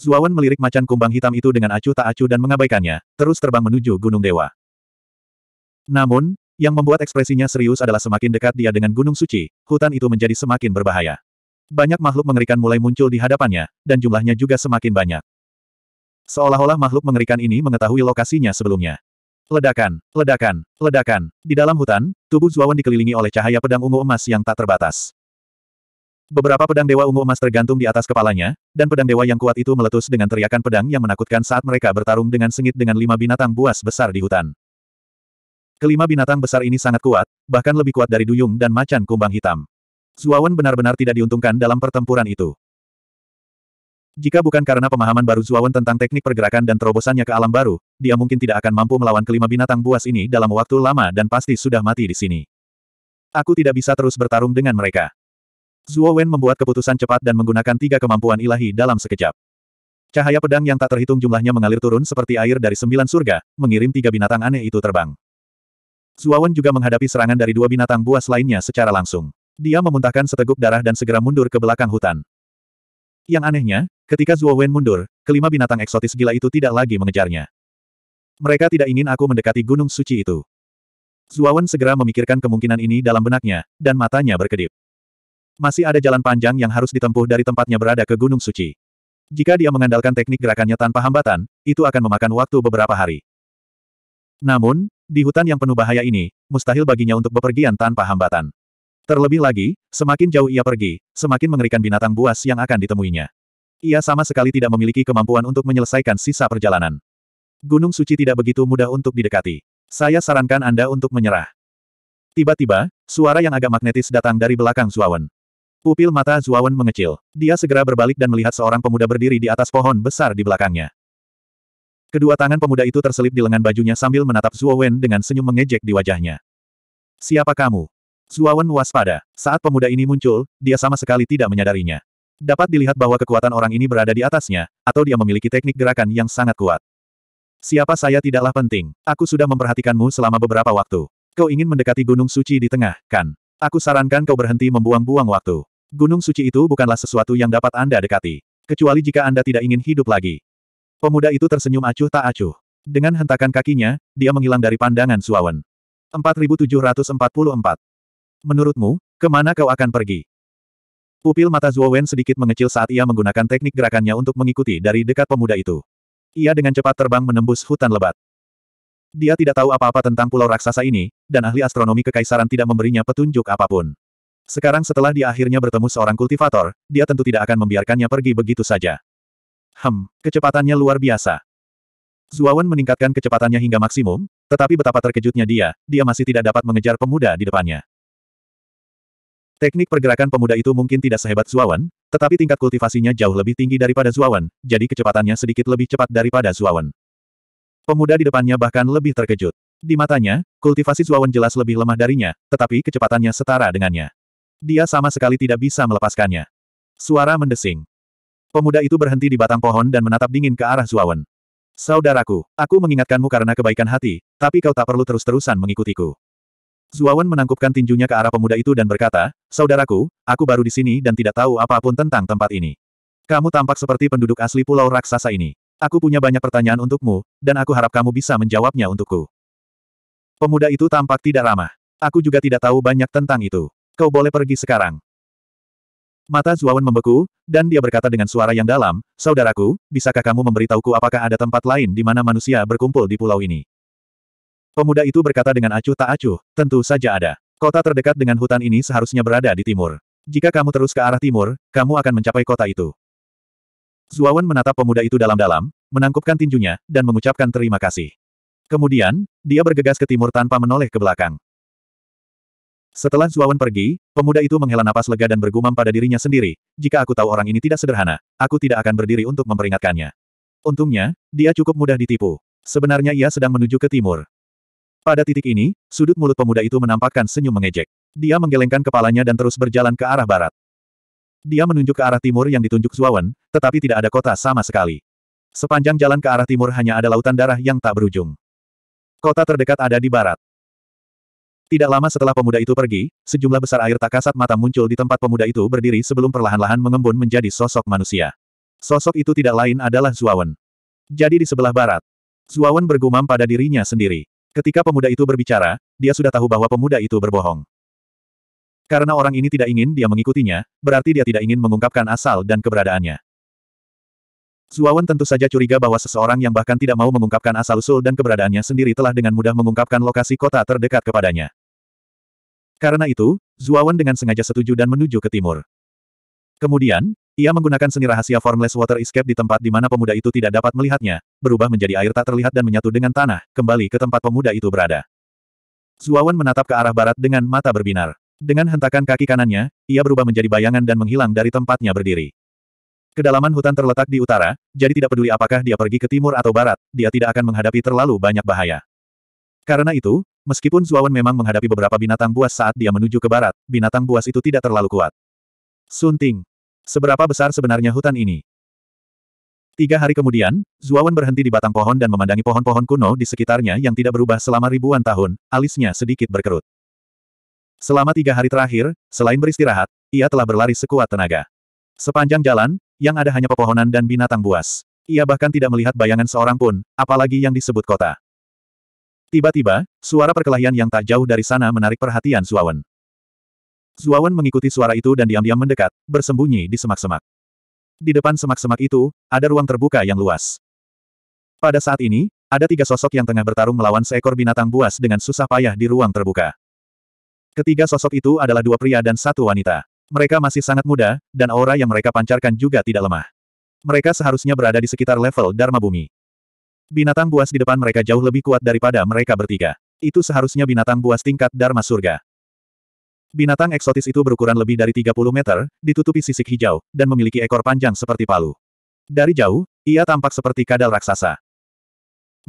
Zuawan melirik macan kumbang hitam itu dengan acuh tak acuh dan mengabaikannya, terus terbang menuju Gunung Dewa. Namun, yang membuat ekspresinya serius adalah semakin dekat dia dengan Gunung Suci, hutan itu menjadi semakin berbahaya. Banyak makhluk mengerikan mulai muncul di hadapannya, dan jumlahnya juga semakin banyak. Seolah-olah makhluk mengerikan ini mengetahui lokasinya sebelumnya. Ledakan, ledakan, ledakan. Di dalam hutan, tubuh Zuawan dikelilingi oleh cahaya pedang ungu emas yang tak terbatas. Beberapa pedang dewa ungu emas tergantung di atas kepalanya, dan pedang dewa yang kuat itu meletus dengan teriakan pedang yang menakutkan saat mereka bertarung dengan sengit dengan lima binatang buas besar di hutan. Kelima binatang besar ini sangat kuat, bahkan lebih kuat dari duyung dan macan kumbang hitam. Zuawan benar-benar tidak diuntungkan dalam pertempuran itu. Jika bukan karena pemahaman baru Zuawan tentang teknik pergerakan dan terobosannya ke alam baru, dia mungkin tidak akan mampu melawan kelima binatang buas ini dalam waktu lama dan pasti sudah mati di sini. Aku tidak bisa terus bertarung dengan mereka. Zuowen membuat keputusan cepat dan menggunakan tiga kemampuan ilahi dalam sekejap. Cahaya pedang yang tak terhitung jumlahnya mengalir turun seperti air dari sembilan surga, mengirim tiga binatang aneh itu terbang. Zuowen juga menghadapi serangan dari dua binatang buas lainnya secara langsung. Dia memuntahkan seteguk darah dan segera mundur ke belakang hutan. Yang anehnya, ketika Zuo Wen mundur, kelima binatang eksotis gila itu tidak lagi mengejarnya. Mereka tidak ingin aku mendekati gunung suci itu. Zuawan segera memikirkan kemungkinan ini dalam benaknya, dan matanya berkedip. Masih ada jalan panjang yang harus ditempuh dari tempatnya berada ke Gunung Suci. Jika dia mengandalkan teknik gerakannya tanpa hambatan, itu akan memakan waktu beberapa hari. Namun, di hutan yang penuh bahaya ini, mustahil baginya untuk bepergian tanpa hambatan. Terlebih lagi, semakin jauh ia pergi, semakin mengerikan binatang buas yang akan ditemuinya. Ia sama sekali tidak memiliki kemampuan untuk menyelesaikan sisa perjalanan. Gunung suci tidak begitu mudah untuk didekati. Saya sarankan Anda untuk menyerah. Tiba-tiba, suara yang agak magnetis datang dari belakang Zuawan. Pupil mata Zuawan mengecil. Dia segera berbalik dan melihat seorang pemuda berdiri di atas pohon besar di belakangnya. Kedua tangan pemuda itu terselip di lengan bajunya sambil menatap Zuowen dengan senyum mengejek di wajahnya. Siapa kamu? Suawan waspada. Saat pemuda ini muncul, dia sama sekali tidak menyadarinya. Dapat dilihat bahwa kekuatan orang ini berada di atasnya, atau dia memiliki teknik gerakan yang sangat kuat. Siapa saya tidaklah penting. Aku sudah memperhatikanmu selama beberapa waktu. Kau ingin mendekati Gunung Suci di tengah, kan? Aku sarankan kau berhenti membuang-buang waktu. Gunung Suci itu bukanlah sesuatu yang dapat Anda dekati. Kecuali jika Anda tidak ingin hidup lagi. Pemuda itu tersenyum acuh tak acuh. Dengan hentakan kakinya, dia menghilang dari pandangan Suawan. 4744 Menurutmu, kemana kau akan pergi? Pupil mata Zuo Wen sedikit mengecil saat ia menggunakan teknik gerakannya untuk mengikuti dari dekat pemuda itu. Ia dengan cepat terbang menembus hutan lebat. Dia tidak tahu apa-apa tentang pulau raksasa ini, dan ahli astronomi kekaisaran tidak memberinya petunjuk apapun. Sekarang setelah dia akhirnya bertemu seorang kultivator, dia tentu tidak akan membiarkannya pergi begitu saja. Hem, kecepatannya luar biasa. Zuawan meningkatkan kecepatannya hingga maksimum, tetapi betapa terkejutnya dia, dia masih tidak dapat mengejar pemuda di depannya. Teknik pergerakan pemuda itu mungkin tidak sehebat Zuawan, tetapi tingkat kultivasinya jauh lebih tinggi daripada Zuawan, jadi kecepatannya sedikit lebih cepat daripada Zuawan. Pemuda di depannya bahkan lebih terkejut. Di matanya, kultivasi Zuawan jelas lebih lemah darinya, tetapi kecepatannya setara dengannya. Dia sama sekali tidak bisa melepaskannya. Suara mendesing. Pemuda itu berhenti di batang pohon dan menatap dingin ke arah Zuawan. Saudaraku, aku mengingatkanmu karena kebaikan hati, tapi kau tak perlu terus-terusan mengikutiku. Zuawan menangkupkan tinjunya ke arah pemuda itu dan berkata, Saudaraku, aku baru di sini dan tidak tahu apapun tentang tempat ini. Kamu tampak seperti penduduk asli pulau raksasa ini. Aku punya banyak pertanyaan untukmu, dan aku harap kamu bisa menjawabnya untukku. Pemuda itu tampak tidak ramah. Aku juga tidak tahu banyak tentang itu. Kau boleh pergi sekarang. Mata Zuawan membeku, dan dia berkata dengan suara yang dalam, Saudaraku, bisakah kamu memberitahuku apakah ada tempat lain di mana manusia berkumpul di pulau ini? Pemuda itu berkata dengan acuh tak acuh, tentu saja ada. Kota terdekat dengan hutan ini seharusnya berada di timur. Jika kamu terus ke arah timur, kamu akan mencapai kota itu. Zuawan menatap pemuda itu dalam-dalam, menangkupkan tinjunya, dan mengucapkan terima kasih. Kemudian, dia bergegas ke timur tanpa menoleh ke belakang. Setelah Zuawan pergi, pemuda itu menghela napas lega dan bergumam pada dirinya sendiri, jika aku tahu orang ini tidak sederhana, aku tidak akan berdiri untuk memperingatkannya. Untungnya, dia cukup mudah ditipu. Sebenarnya ia sedang menuju ke timur. Pada titik ini, sudut mulut pemuda itu menampakkan senyum mengejek. Dia menggelengkan kepalanya dan terus berjalan ke arah barat. Dia menunjuk ke arah timur yang ditunjuk Zuawan, tetapi tidak ada kota sama sekali. Sepanjang jalan ke arah timur hanya ada lautan darah yang tak berujung. Kota terdekat ada di barat. Tidak lama setelah pemuda itu pergi, sejumlah besar air tak kasat mata muncul di tempat pemuda itu berdiri sebelum perlahan-lahan mengembun menjadi sosok manusia. Sosok itu tidak lain adalah Zuawan. Jadi di sebelah barat, Zuawan bergumam pada dirinya sendiri. Ketika pemuda itu berbicara, dia sudah tahu bahwa pemuda itu berbohong. Karena orang ini tidak ingin dia mengikutinya, berarti dia tidak ingin mengungkapkan asal dan keberadaannya. Zuawan tentu saja curiga bahwa seseorang yang bahkan tidak mau mengungkapkan asal-usul dan keberadaannya sendiri telah dengan mudah mengungkapkan lokasi kota terdekat kepadanya. Karena itu, Zuawan dengan sengaja setuju dan menuju ke timur. Kemudian, ia menggunakan seni rahasia Formless Water Escape di tempat di mana pemuda itu tidak dapat melihatnya, berubah menjadi air tak terlihat dan menyatu dengan tanah, kembali ke tempat pemuda itu berada. Zuawan menatap ke arah barat dengan mata berbinar. Dengan hentakan kaki kanannya, ia berubah menjadi bayangan dan menghilang dari tempatnya berdiri. Kedalaman hutan terletak di utara, jadi tidak peduli apakah dia pergi ke timur atau barat, dia tidak akan menghadapi terlalu banyak bahaya. Karena itu, meskipun Zuawan memang menghadapi beberapa binatang buas saat dia menuju ke barat, binatang buas itu tidak terlalu kuat. Sunting, Seberapa besar sebenarnya hutan ini? Tiga hari kemudian, Zuawan berhenti di batang pohon dan memandangi pohon-pohon kuno di sekitarnya yang tidak berubah selama ribuan tahun, alisnya sedikit berkerut. Selama tiga hari terakhir, selain beristirahat, ia telah berlari sekuat tenaga. Sepanjang jalan, yang ada hanya pepohonan dan binatang buas. Ia bahkan tidak melihat bayangan seorang pun, apalagi yang disebut kota. Tiba-tiba, suara perkelahian yang tak jauh dari sana menarik perhatian Zuawan. Zuawan mengikuti suara itu dan diam-diam mendekat, bersembunyi di semak-semak. Di depan semak-semak itu, ada ruang terbuka yang luas. Pada saat ini, ada tiga sosok yang tengah bertarung melawan seekor binatang buas dengan susah payah di ruang terbuka. Ketiga sosok itu adalah dua pria dan satu wanita. Mereka masih sangat muda, dan aura yang mereka pancarkan juga tidak lemah. Mereka seharusnya berada di sekitar level Dharma Bumi. Binatang buas di depan mereka jauh lebih kuat daripada mereka bertiga. Itu seharusnya binatang buas tingkat Dharma Surga. Binatang eksotis itu berukuran lebih dari 30 meter, ditutupi sisik hijau, dan memiliki ekor panjang seperti palu. Dari jauh, ia tampak seperti kadal raksasa.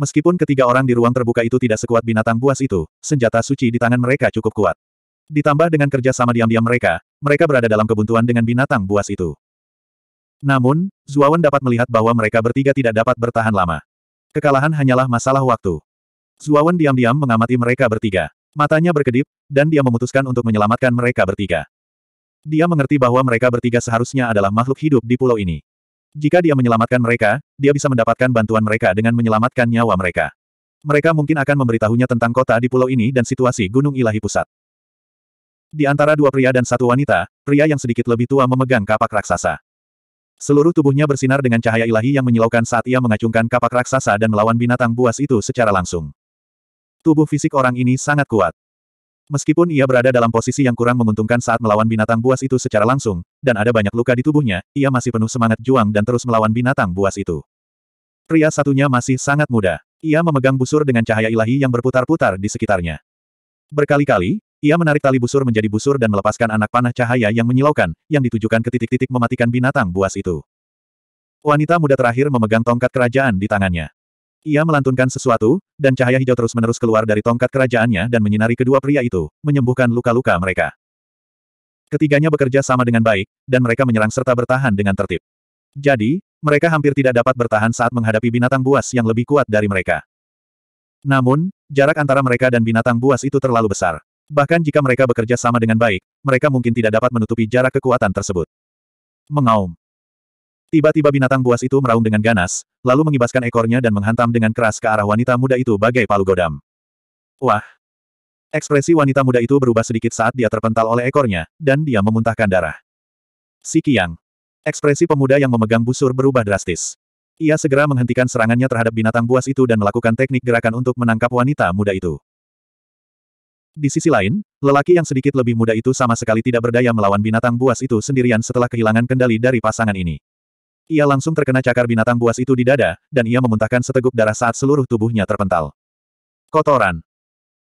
Meskipun ketiga orang di ruang terbuka itu tidak sekuat binatang buas itu, senjata suci di tangan mereka cukup kuat. Ditambah dengan kerja sama diam-diam mereka, mereka berada dalam kebuntuan dengan binatang buas itu. Namun, Zuawan dapat melihat bahwa mereka bertiga tidak dapat bertahan lama. Kekalahan hanyalah masalah waktu. Zuawan diam-diam mengamati mereka bertiga. Matanya berkedip, dan dia memutuskan untuk menyelamatkan mereka bertiga. Dia mengerti bahwa mereka bertiga seharusnya adalah makhluk hidup di pulau ini. Jika dia menyelamatkan mereka, dia bisa mendapatkan bantuan mereka dengan menyelamatkan nyawa mereka. Mereka mungkin akan memberitahunya tentang kota di pulau ini dan situasi Gunung Ilahi Pusat. Di antara dua pria dan satu wanita, pria yang sedikit lebih tua memegang kapak raksasa. Seluruh tubuhnya bersinar dengan cahaya ilahi yang menyilaukan saat ia mengacungkan kapak raksasa dan melawan binatang buas itu secara langsung. Tubuh fisik orang ini sangat kuat. Meskipun ia berada dalam posisi yang kurang menguntungkan saat melawan binatang buas itu secara langsung, dan ada banyak luka di tubuhnya, ia masih penuh semangat juang dan terus melawan binatang buas itu. Pria satunya masih sangat muda. Ia memegang busur dengan cahaya ilahi yang berputar-putar di sekitarnya. Berkali-kali, ia menarik tali busur menjadi busur dan melepaskan anak panah cahaya yang menyilaukan, yang ditujukan ke titik-titik mematikan binatang buas itu. Wanita muda terakhir memegang tongkat kerajaan di tangannya. Ia melantunkan sesuatu, dan cahaya hijau terus-menerus keluar dari tongkat kerajaannya dan menyinari kedua pria itu, menyembuhkan luka-luka mereka. Ketiganya bekerja sama dengan baik, dan mereka menyerang serta bertahan dengan tertib. Jadi, mereka hampir tidak dapat bertahan saat menghadapi binatang buas yang lebih kuat dari mereka. Namun, jarak antara mereka dan binatang buas itu terlalu besar. Bahkan jika mereka bekerja sama dengan baik, mereka mungkin tidak dapat menutupi jarak kekuatan tersebut. Mengaum. Tiba-tiba binatang buas itu meraung dengan ganas, lalu mengibaskan ekornya dan menghantam dengan keras ke arah wanita muda itu bagai palu godam. Wah! Ekspresi wanita muda itu berubah sedikit saat dia terpental oleh ekornya, dan dia memuntahkan darah. Si Kiang. Ekspresi pemuda yang memegang busur berubah drastis. Ia segera menghentikan serangannya terhadap binatang buas itu dan melakukan teknik gerakan untuk menangkap wanita muda itu. Di sisi lain, lelaki yang sedikit lebih muda itu sama sekali tidak berdaya melawan binatang buas itu sendirian setelah kehilangan kendali dari pasangan ini. Ia langsung terkena cakar binatang buas itu di dada, dan ia memuntahkan seteguk darah saat seluruh tubuhnya terpental. Kotoran.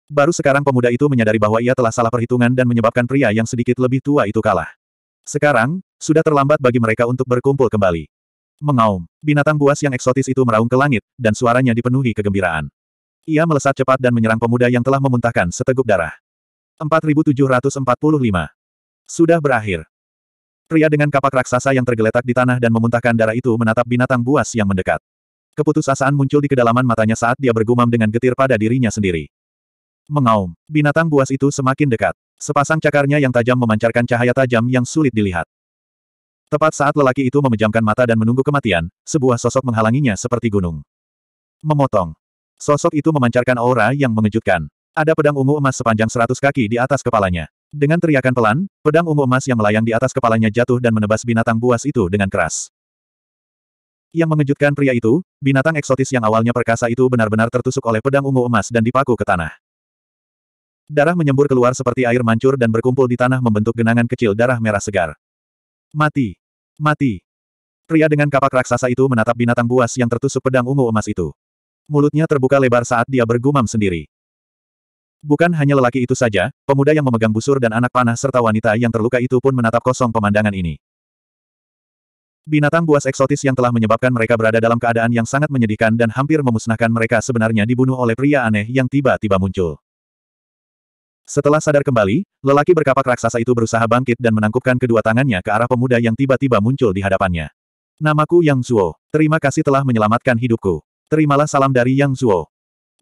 Baru sekarang pemuda itu menyadari bahwa ia telah salah perhitungan dan menyebabkan pria yang sedikit lebih tua itu kalah. Sekarang, sudah terlambat bagi mereka untuk berkumpul kembali. Mengaum, binatang buas yang eksotis itu meraung ke langit, dan suaranya dipenuhi kegembiraan. Ia melesat cepat dan menyerang pemuda yang telah memuntahkan seteguk darah. 4745. Sudah berakhir. Pria dengan kapak raksasa yang tergeletak di tanah dan memuntahkan darah itu menatap binatang buas yang mendekat. Keputusasaan muncul di kedalaman matanya saat dia bergumam dengan getir pada dirinya sendiri. Mengaum, binatang buas itu semakin dekat. Sepasang cakarnya yang tajam memancarkan cahaya tajam yang sulit dilihat. Tepat saat lelaki itu memejamkan mata dan menunggu kematian, sebuah sosok menghalanginya seperti gunung. Memotong. Sosok itu memancarkan aura yang mengejutkan. Ada pedang ungu emas sepanjang seratus kaki di atas kepalanya. Dengan teriakan pelan, pedang ungu emas yang melayang di atas kepalanya jatuh dan menebas binatang buas itu dengan keras. Yang mengejutkan pria itu, binatang eksotis yang awalnya perkasa itu benar-benar tertusuk oleh pedang ungu emas dan dipaku ke tanah. Darah menyembur keluar seperti air mancur dan berkumpul di tanah membentuk genangan kecil darah merah segar. Mati! Mati! Pria dengan kapak raksasa itu menatap binatang buas yang tertusuk pedang ungu emas itu. Mulutnya terbuka lebar saat dia bergumam sendiri. Bukan hanya lelaki itu saja, pemuda yang memegang busur dan anak panah serta wanita yang terluka itu pun menatap kosong pemandangan ini. Binatang buas eksotis yang telah menyebabkan mereka berada dalam keadaan yang sangat menyedihkan dan hampir memusnahkan mereka sebenarnya dibunuh oleh pria aneh yang tiba-tiba muncul. Setelah sadar kembali, lelaki berkapak raksasa itu berusaha bangkit dan menangkupkan kedua tangannya ke arah pemuda yang tiba-tiba muncul di hadapannya. Namaku Yang Zuo. Terima kasih telah menyelamatkan hidupku. Terimalah salam dari Yang Zuo.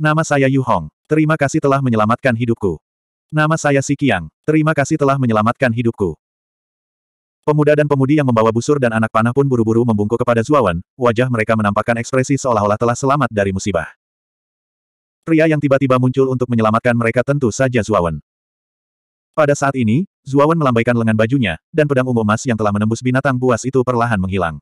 Nama saya Yu Hong. Terima kasih telah menyelamatkan hidupku. Nama saya Si Kiang. Terima kasih telah menyelamatkan hidupku. Pemuda dan pemudi yang membawa busur dan anak panah pun buru-buru membungkuk kepada Zuawan, wajah mereka menampakkan ekspresi seolah-olah telah selamat dari musibah. Pria yang tiba-tiba muncul untuk menyelamatkan mereka tentu saja Zuawan. Pada saat ini, Zuawan melambaikan lengan bajunya, dan pedang ungu emas yang telah menembus binatang buas itu perlahan menghilang.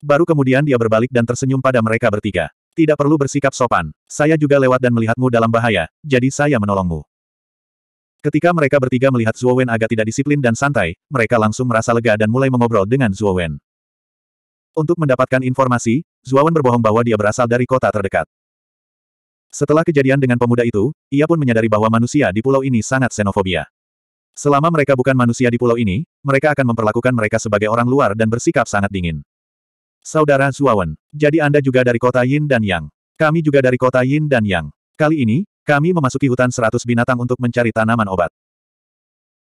Baru kemudian dia berbalik dan tersenyum pada mereka bertiga. Tidak perlu bersikap sopan. Saya juga lewat dan melihatmu dalam bahaya, jadi saya menolongmu. Ketika mereka bertiga melihat Zhuo Wen agak tidak disiplin dan santai, mereka langsung merasa lega dan mulai mengobrol dengan Zhuo Wen. Untuk mendapatkan informasi, Zhuo Wen berbohong bahwa dia berasal dari kota terdekat. Setelah kejadian dengan pemuda itu, ia pun menyadari bahwa manusia di pulau ini sangat xenofobia. Selama mereka bukan manusia di pulau ini, mereka akan memperlakukan mereka sebagai orang luar dan bersikap sangat dingin. Saudara Zuawan, jadi Anda juga dari kota Yin dan Yang. Kami juga dari kota Yin dan Yang. Kali ini, kami memasuki hutan seratus binatang untuk mencari tanaman obat.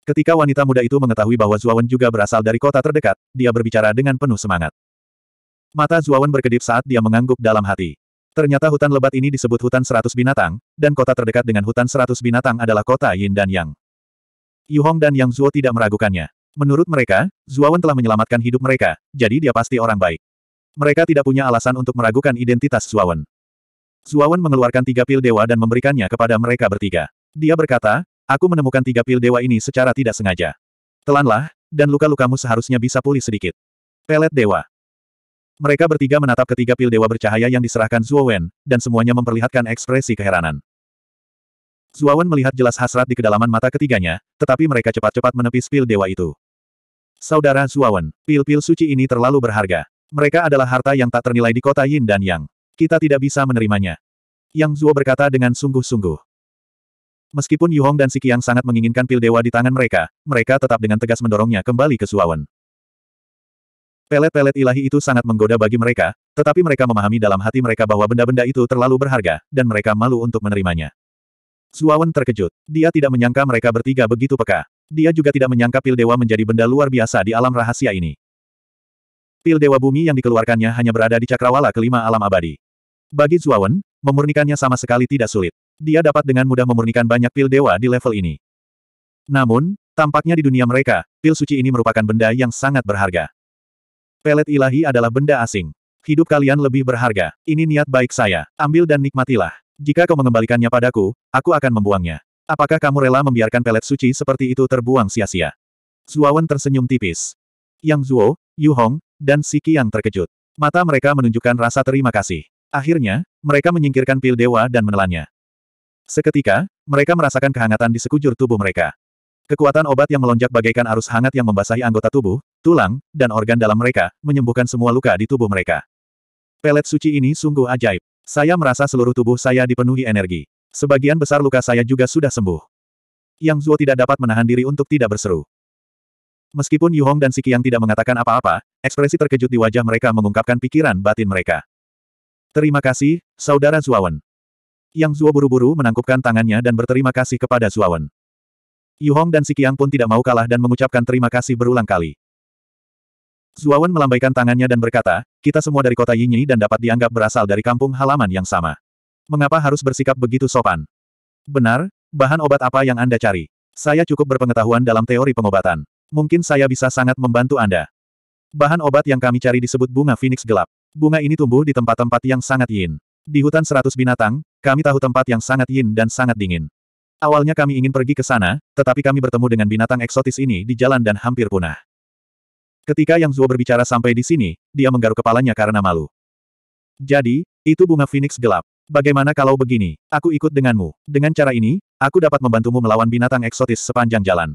Ketika wanita muda itu mengetahui bahwa Zuawan juga berasal dari kota terdekat, dia berbicara dengan penuh semangat. Mata Zuawan berkedip saat dia mengangguk dalam hati. Ternyata hutan lebat ini disebut hutan seratus binatang, dan kota terdekat dengan hutan seratus binatang adalah kota Yin dan Yang. Yuhong dan Yang Zuo tidak meragukannya. Menurut mereka, Zuawan telah menyelamatkan hidup mereka, jadi dia pasti orang baik. Mereka tidak punya alasan untuk meragukan identitas Zuawan. Zuawan mengeluarkan tiga pil dewa dan memberikannya kepada mereka bertiga. Dia berkata, aku menemukan tiga pil dewa ini secara tidak sengaja. Telanlah, dan luka-lukamu seharusnya bisa pulih sedikit. Pelet dewa. Mereka bertiga menatap ketiga pil dewa bercahaya yang diserahkan Zuawan, dan semuanya memperlihatkan ekspresi keheranan. Zuawan melihat jelas hasrat di kedalaman mata ketiganya, tetapi mereka cepat-cepat menepis pil dewa itu. Saudara Zuawan, pil-pil suci ini terlalu berharga. Mereka adalah harta yang tak ternilai di kota Yin dan Yang. Kita tidak bisa menerimanya. Yang Zuo berkata dengan sungguh-sungguh. Meskipun Yuhong dan Si Sikiang sangat menginginkan pil dewa di tangan mereka, mereka tetap dengan tegas mendorongnya kembali ke Suawen. Pelet-pelet ilahi itu sangat menggoda bagi mereka, tetapi mereka memahami dalam hati mereka bahwa benda-benda itu terlalu berharga, dan mereka malu untuk menerimanya. Suawen terkejut. Dia tidak menyangka mereka bertiga begitu peka. Dia juga tidak menyangka pil dewa menjadi benda luar biasa di alam rahasia ini. Pil Dewa Bumi yang dikeluarkannya hanya berada di cakrawala kelima alam abadi. Bagi Zuawan, memurnikannya sama sekali tidak sulit. Dia dapat dengan mudah memurnikan banyak pil dewa di level ini. Namun, tampaknya di dunia mereka, pil suci ini merupakan benda yang sangat berharga. Pelet ilahi adalah benda asing. Hidup kalian lebih berharga. Ini niat baik saya. Ambil dan nikmatilah. Jika kau mengembalikannya padaku, aku akan membuangnya. Apakah kamu rela membiarkan pelet suci seperti itu terbuang sia-sia? Zuawan tersenyum tipis. Yang Zuo, Yu Hong, dan Siki yang terkejut. Mata mereka menunjukkan rasa terima kasih. Akhirnya, mereka menyingkirkan pil dewa dan menelannya. Seketika, mereka merasakan kehangatan di sekujur tubuh mereka. Kekuatan obat yang melonjak bagaikan arus hangat yang membasahi anggota tubuh, tulang, dan organ dalam mereka, menyembuhkan semua luka di tubuh mereka. Pelet suci ini sungguh ajaib. Saya merasa seluruh tubuh saya dipenuhi energi. Sebagian besar luka saya juga sudah sembuh. Yang Zuo tidak dapat menahan diri untuk tidak berseru. Meskipun Yu Hong dan Si Kiang tidak mengatakan apa-apa, ekspresi terkejut di wajah mereka mengungkapkan pikiran batin mereka. Terima kasih, Saudara Zuawan. Yang Zuo buru-buru menangkupkan tangannya dan berterima kasih kepada Zuawan. Yu Hong dan Si Kiang pun tidak mau kalah dan mengucapkan terima kasih berulang kali. Zuawan melambaikan tangannya dan berkata, kita semua dari kota Yinyi dan dapat dianggap berasal dari kampung halaman yang sama. Mengapa harus bersikap begitu sopan? Benar, bahan obat apa yang Anda cari? Saya cukup berpengetahuan dalam teori pengobatan. Mungkin saya bisa sangat membantu Anda. Bahan obat yang kami cari disebut bunga Phoenix gelap. Bunga ini tumbuh di tempat-tempat yang sangat yin. Di hutan seratus binatang, kami tahu tempat yang sangat yin dan sangat dingin. Awalnya kami ingin pergi ke sana, tetapi kami bertemu dengan binatang eksotis ini di jalan dan hampir punah. Ketika Yang Zuo berbicara sampai di sini, dia menggaruk kepalanya karena malu. Jadi, itu bunga Phoenix gelap. Bagaimana kalau begini, aku ikut denganmu. Dengan cara ini, aku dapat membantumu melawan binatang eksotis sepanjang jalan.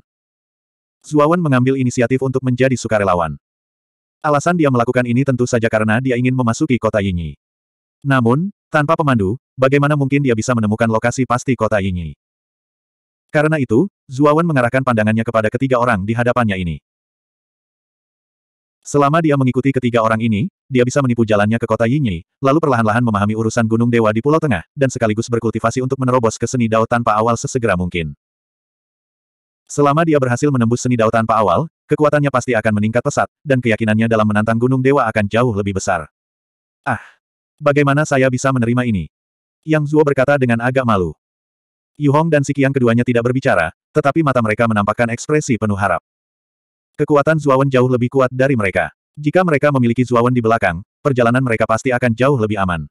Zuawan mengambil inisiatif untuk menjadi sukarelawan. Alasan dia melakukan ini tentu saja karena dia ingin memasuki kota Yinyi. Namun, tanpa pemandu, bagaimana mungkin dia bisa menemukan lokasi pasti kota Yinyi? Karena itu, Zuawan mengarahkan pandangannya kepada ketiga orang di hadapannya ini. Selama dia mengikuti ketiga orang ini, dia bisa menipu jalannya ke kota Yinyi, lalu perlahan-lahan memahami urusan Gunung Dewa di Pulau Tengah, dan sekaligus berkultivasi untuk menerobos ke seni Dao tanpa awal sesegera mungkin. Selama dia berhasil menembus seni dao tanpa awal, kekuatannya pasti akan meningkat pesat, dan keyakinannya dalam menantang gunung dewa akan jauh lebih besar. Ah! Bagaimana saya bisa menerima ini? Yang Zuo berkata dengan agak malu. Yu Hong dan Si keduanya tidak berbicara, tetapi mata mereka menampakkan ekspresi penuh harap. Kekuatan Zuawan jauh lebih kuat dari mereka. Jika mereka memiliki Zuawan di belakang, perjalanan mereka pasti akan jauh lebih aman.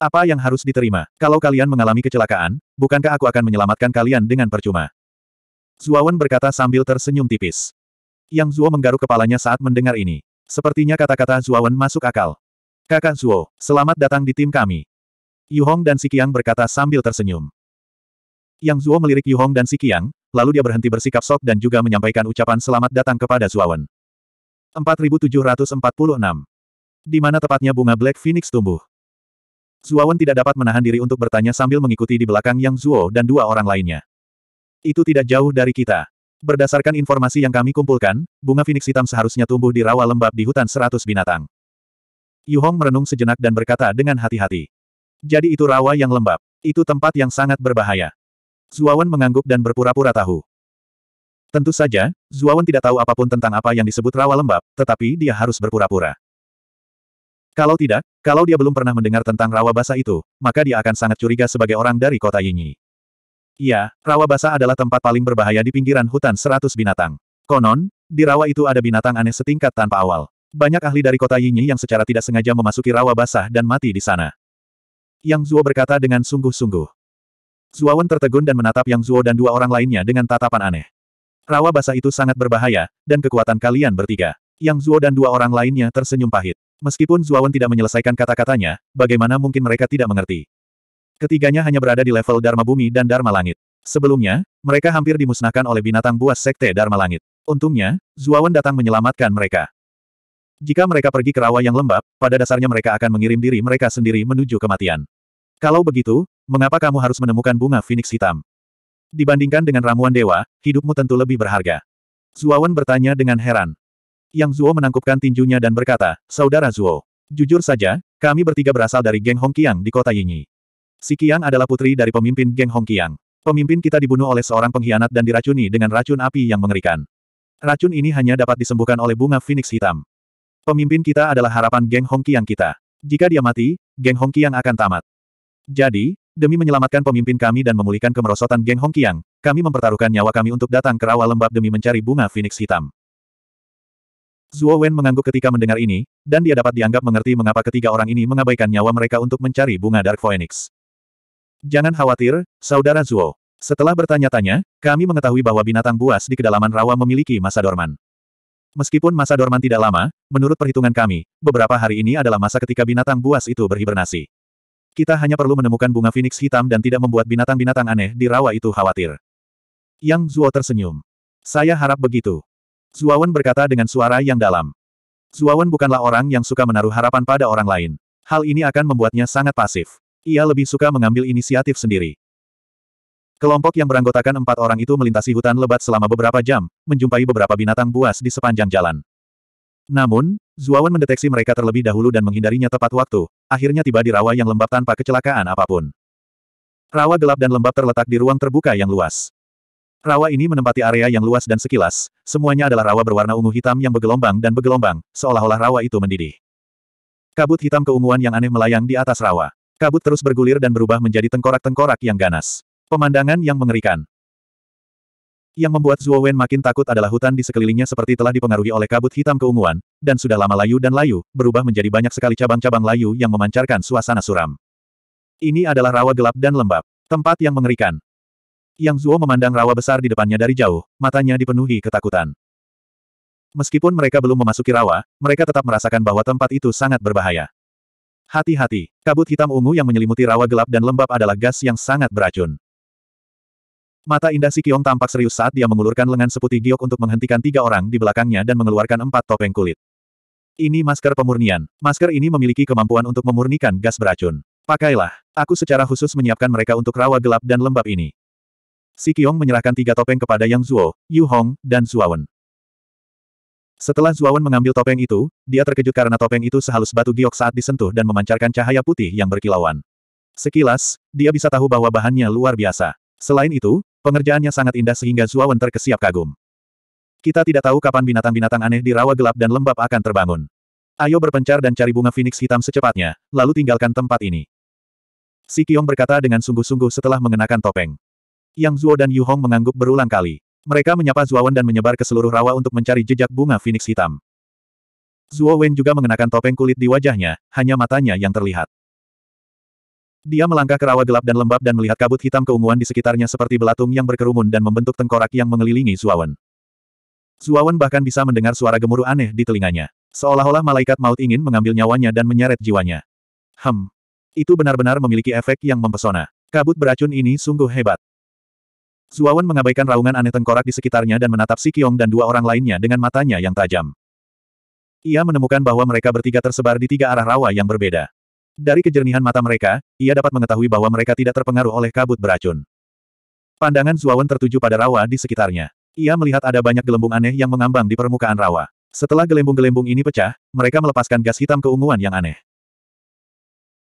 Apa yang harus diterima? Kalau kalian mengalami kecelakaan, bukankah aku akan menyelamatkan kalian dengan percuma? Zuawan berkata sambil tersenyum tipis. Yang Zuo menggaruk kepalanya saat mendengar ini. Sepertinya kata-kata Zuawan masuk akal. Kakak Zuo, selamat datang di tim kami. Yu Hong dan Si Sikiang berkata sambil tersenyum. Yang Zuo melirik Yu Hong dan Si Sikiang, lalu dia berhenti bersikap sok dan juga menyampaikan ucapan selamat datang kepada Zuawan. 4746. Di mana tepatnya bunga Black Phoenix tumbuh? Zuawan tidak dapat menahan diri untuk bertanya sambil mengikuti di belakang Yang Zuo dan dua orang lainnya. Itu tidak jauh dari kita. Berdasarkan informasi yang kami kumpulkan, bunga Phoenix hitam seharusnya tumbuh di rawa lembab di hutan seratus binatang. Yu Hong merenung sejenak dan berkata dengan hati-hati. Jadi itu rawa yang lembab. Itu tempat yang sangat berbahaya. Zuawan mengangguk dan berpura-pura tahu. Tentu saja, Zuawan tidak tahu apapun tentang apa yang disebut rawa lembab, tetapi dia harus berpura-pura. Kalau tidak, kalau dia belum pernah mendengar tentang rawa basah itu, maka dia akan sangat curiga sebagai orang dari kota Yinyi. Iya, rawa basah adalah tempat paling berbahaya di pinggiran hutan seratus binatang. Konon, di rawa itu ada binatang aneh setingkat tanpa awal. Banyak ahli dari kota Yinyi yang secara tidak sengaja memasuki rawa basah dan mati di sana. Yang Zuo berkata dengan sungguh-sungguh. Zuawan tertegun dan menatap Yang Zuo dan dua orang lainnya dengan tatapan aneh. Rawa basah itu sangat berbahaya, dan kekuatan kalian bertiga. Yang Zuo dan dua orang lainnya tersenyum pahit. Meskipun Zuawan tidak menyelesaikan kata-katanya, bagaimana mungkin mereka tidak mengerti? Ketiganya hanya berada di level Dharma Bumi dan Dharma Langit. Sebelumnya, mereka hampir dimusnahkan oleh binatang buas Sekte Dharma Langit. Untungnya, Zuawan datang menyelamatkan mereka. Jika mereka pergi ke rawa yang lembab, pada dasarnya mereka akan mengirim diri mereka sendiri menuju kematian. Kalau begitu, mengapa kamu harus menemukan bunga Phoenix hitam? Dibandingkan dengan ramuan dewa, hidupmu tentu lebih berharga. Zuawan bertanya dengan heran. Yang Zuo menangkupkan tinjunya dan berkata, Saudara Zuo, jujur saja, kami bertiga berasal dari geng Hongqiang di kota Yinyi. Si Qiang adalah putri dari pemimpin geng Hong Qiang. Pemimpin kita dibunuh oleh seorang pengkhianat dan diracuni dengan racun api yang mengerikan. Racun ini hanya dapat disembuhkan oleh bunga Phoenix hitam. Pemimpin kita adalah harapan geng Hong Qiang kita. Jika dia mati, geng Hong Qiang akan tamat. Jadi, demi menyelamatkan pemimpin kami dan memulihkan kemerosotan geng Hong Qiang, kami mempertaruhkan nyawa kami untuk datang ke rawa lembab demi mencari bunga Phoenix hitam. Zuo Wen mengangguk ketika mendengar ini, dan dia dapat dianggap mengerti mengapa ketiga orang ini mengabaikan nyawa mereka untuk mencari bunga Dark Phoenix. Jangan khawatir, Saudara Zuo. Setelah bertanya-tanya, kami mengetahui bahwa binatang buas di kedalaman rawa memiliki masa dorman. Meskipun masa dorman tidak lama, menurut perhitungan kami, beberapa hari ini adalah masa ketika binatang buas itu berhibernasi. Kita hanya perlu menemukan bunga phoenix hitam dan tidak membuat binatang-binatang aneh di rawa itu khawatir. Yang Zuo tersenyum. Saya harap begitu. Zuawan berkata dengan suara yang dalam. Zuawan bukanlah orang yang suka menaruh harapan pada orang lain. Hal ini akan membuatnya sangat pasif. Ia lebih suka mengambil inisiatif sendiri. Kelompok yang beranggotakan empat orang itu melintasi hutan lebat selama beberapa jam, menjumpai beberapa binatang buas di sepanjang jalan. Namun, Zuawan mendeteksi mereka terlebih dahulu dan menghindarinya tepat waktu, akhirnya tiba di rawa yang lembab tanpa kecelakaan apapun. Rawa gelap dan lembab terletak di ruang terbuka yang luas. Rawa ini menempati area yang luas dan sekilas, semuanya adalah rawa berwarna ungu hitam yang bergelombang dan bergelombang, seolah-olah rawa itu mendidih. Kabut hitam keunguan yang aneh melayang di atas rawa. Kabut terus bergulir dan berubah menjadi tengkorak-tengkorak yang ganas. Pemandangan yang mengerikan. Yang membuat Zhuo Wen makin takut adalah hutan di sekelilingnya seperti telah dipengaruhi oleh kabut hitam keunguan, dan sudah lama layu dan layu, berubah menjadi banyak sekali cabang-cabang layu yang memancarkan suasana suram. Ini adalah rawa gelap dan lembab. Tempat yang mengerikan. Yang Zuo memandang rawa besar di depannya dari jauh, matanya dipenuhi ketakutan. Meskipun mereka belum memasuki rawa, mereka tetap merasakan bahwa tempat itu sangat berbahaya. Hati-hati, kabut hitam ungu yang menyelimuti rawa gelap dan lembab adalah gas yang sangat beracun. Mata indah Si Kiong tampak serius saat dia mengulurkan lengan seputih giok untuk menghentikan tiga orang di belakangnya dan mengeluarkan empat topeng kulit. Ini masker pemurnian. Masker ini memiliki kemampuan untuk memurnikan gas beracun. Pakailah. Aku secara khusus menyiapkan mereka untuk rawa gelap dan lembab ini. Si Kiong menyerahkan tiga topeng kepada Yang Zuo, Yu Hong, dan Zuawan. Setelah Zuawan mengambil topeng itu, dia terkejut karena topeng itu sehalus batu giok saat disentuh dan memancarkan cahaya putih yang berkilauan. Sekilas, dia bisa tahu bahwa bahannya luar biasa. Selain itu, pengerjaannya sangat indah sehingga Zuawan terkesiap kagum. Kita tidak tahu kapan binatang-binatang aneh di rawa gelap dan lembab akan terbangun. Ayo berpencar dan cari bunga Phoenix hitam secepatnya, lalu tinggalkan tempat ini. Si Kiong berkata dengan sungguh-sungguh setelah mengenakan topeng. Yang Zuo dan Yu Hong mengangguk berulang kali. Mereka menyapa Zuo Wen dan menyebar ke seluruh rawa untuk mencari jejak bunga Phoenix hitam. Zuo Wen juga mengenakan topeng kulit di wajahnya, hanya matanya yang terlihat. Dia melangkah ke rawa gelap dan lembab dan melihat kabut hitam keunguan di sekitarnya seperti belatung yang berkerumun dan membentuk tengkorak yang mengelilingi Zuawan. Zuawan bahkan bisa mendengar suara gemuruh aneh di telinganya. Seolah-olah malaikat maut ingin mengambil nyawanya dan menyeret jiwanya. Hem. Itu benar-benar memiliki efek yang mempesona. Kabut beracun ini sungguh hebat. Zuawan mengabaikan raungan aneh tengkorak di sekitarnya dan menatap Si Kiong dan dua orang lainnya dengan matanya yang tajam. Ia menemukan bahwa mereka bertiga tersebar di tiga arah rawa yang berbeda. Dari kejernihan mata mereka, ia dapat mengetahui bahwa mereka tidak terpengaruh oleh kabut beracun. Pandangan Zuawan tertuju pada rawa di sekitarnya. Ia melihat ada banyak gelembung aneh yang mengambang di permukaan rawa. Setelah gelembung-gelembung ini pecah, mereka melepaskan gas hitam keunguan yang aneh.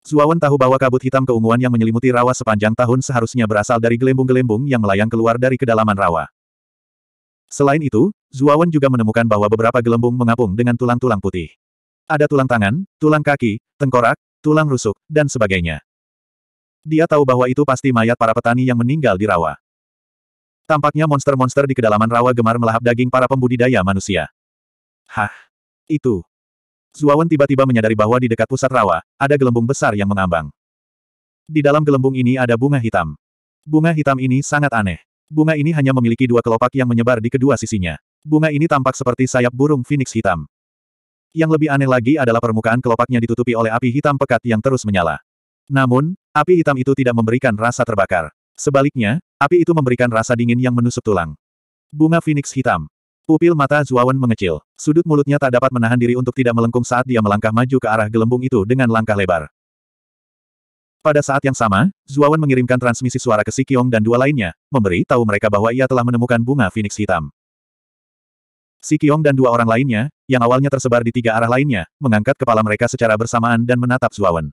Suawan tahu bahwa kabut hitam keunguan yang menyelimuti rawa sepanjang tahun seharusnya berasal dari gelembung-gelembung yang melayang keluar dari kedalaman rawa. Selain itu, Zuawan juga menemukan bahwa beberapa gelembung mengapung dengan tulang-tulang putih. Ada tulang tangan, tulang kaki, tengkorak, tulang rusuk, dan sebagainya. Dia tahu bahwa itu pasti mayat para petani yang meninggal di rawa. Tampaknya monster-monster di kedalaman rawa gemar melahap daging para pembudidaya manusia. Hah? Itu. Zuawan tiba-tiba menyadari bahwa di dekat pusat rawa, ada gelembung besar yang mengambang. Di dalam gelembung ini ada bunga hitam. Bunga hitam ini sangat aneh. Bunga ini hanya memiliki dua kelopak yang menyebar di kedua sisinya. Bunga ini tampak seperti sayap burung phoenix hitam. Yang lebih aneh lagi adalah permukaan kelopaknya ditutupi oleh api hitam pekat yang terus menyala. Namun, api hitam itu tidak memberikan rasa terbakar. Sebaliknya, api itu memberikan rasa dingin yang menusuk tulang. Bunga phoenix hitam. Pupil mata Zuawan mengecil. Sudut mulutnya tak dapat menahan diri untuk tidak melengkung saat dia melangkah maju ke arah gelembung itu dengan langkah lebar. Pada saat yang sama, Zuawan mengirimkan transmisi suara ke Sikyong dan dua lainnya, memberi tahu mereka bahwa ia telah menemukan bunga Phoenix hitam. Sikyong dan dua orang lainnya, yang awalnya tersebar di tiga arah lainnya, mengangkat kepala mereka secara bersamaan dan menatap Zuawan.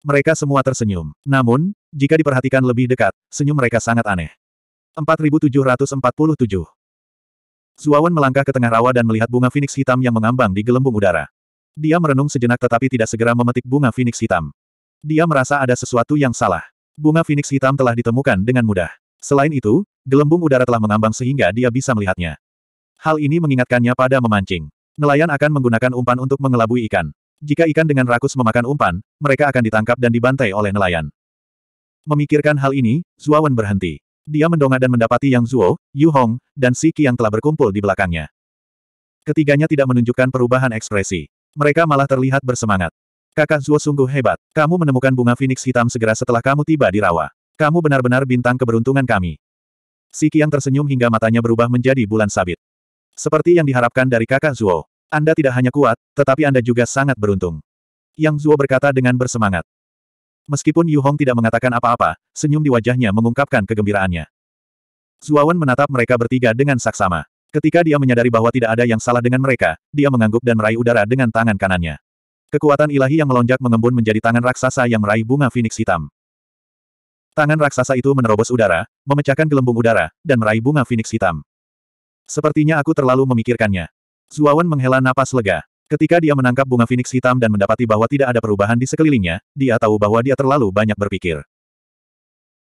Mereka semua tersenyum. Namun, jika diperhatikan lebih dekat, senyum mereka sangat aneh. 4747 Zuawan melangkah ke tengah rawa dan melihat bunga Phoenix hitam yang mengambang di gelembung udara. Dia merenung sejenak tetapi tidak segera memetik bunga Phoenix hitam. Dia merasa ada sesuatu yang salah. Bunga Phoenix hitam telah ditemukan dengan mudah. Selain itu, gelembung udara telah mengambang sehingga dia bisa melihatnya. Hal ini mengingatkannya pada memancing. Nelayan akan menggunakan umpan untuk mengelabui ikan. Jika ikan dengan rakus memakan umpan, mereka akan ditangkap dan dibantai oleh nelayan. Memikirkan hal ini, Zuawan berhenti. Dia mendongak dan mendapati Yang Zuo, Yu Hong, dan Si Qi yang telah berkumpul di belakangnya. Ketiganya tidak menunjukkan perubahan ekspresi. Mereka malah terlihat bersemangat. Kakak Zuo sungguh hebat. Kamu menemukan bunga Phoenix hitam segera setelah kamu tiba di rawa. Kamu benar-benar bintang keberuntungan kami. Si yang tersenyum hingga matanya berubah menjadi bulan sabit. Seperti yang diharapkan dari kakak Zuo. Anda tidak hanya kuat, tetapi Anda juga sangat beruntung. Yang Zuo berkata dengan bersemangat. Meskipun Yu Hong tidak mengatakan apa-apa, senyum di wajahnya mengungkapkan kegembiraannya. Zuawan menatap mereka bertiga dengan saksama. Ketika dia menyadari bahwa tidak ada yang salah dengan mereka, dia mengangguk dan meraih udara dengan tangan kanannya. Kekuatan ilahi yang melonjak mengembun menjadi tangan raksasa yang meraih bunga Phoenix hitam. Tangan raksasa itu menerobos udara, memecahkan gelembung udara, dan meraih bunga Phoenix hitam. Sepertinya aku terlalu memikirkannya. Zuawan menghela napas lega. Ketika dia menangkap bunga Phoenix hitam dan mendapati bahwa tidak ada perubahan di sekelilingnya, dia tahu bahwa dia terlalu banyak berpikir.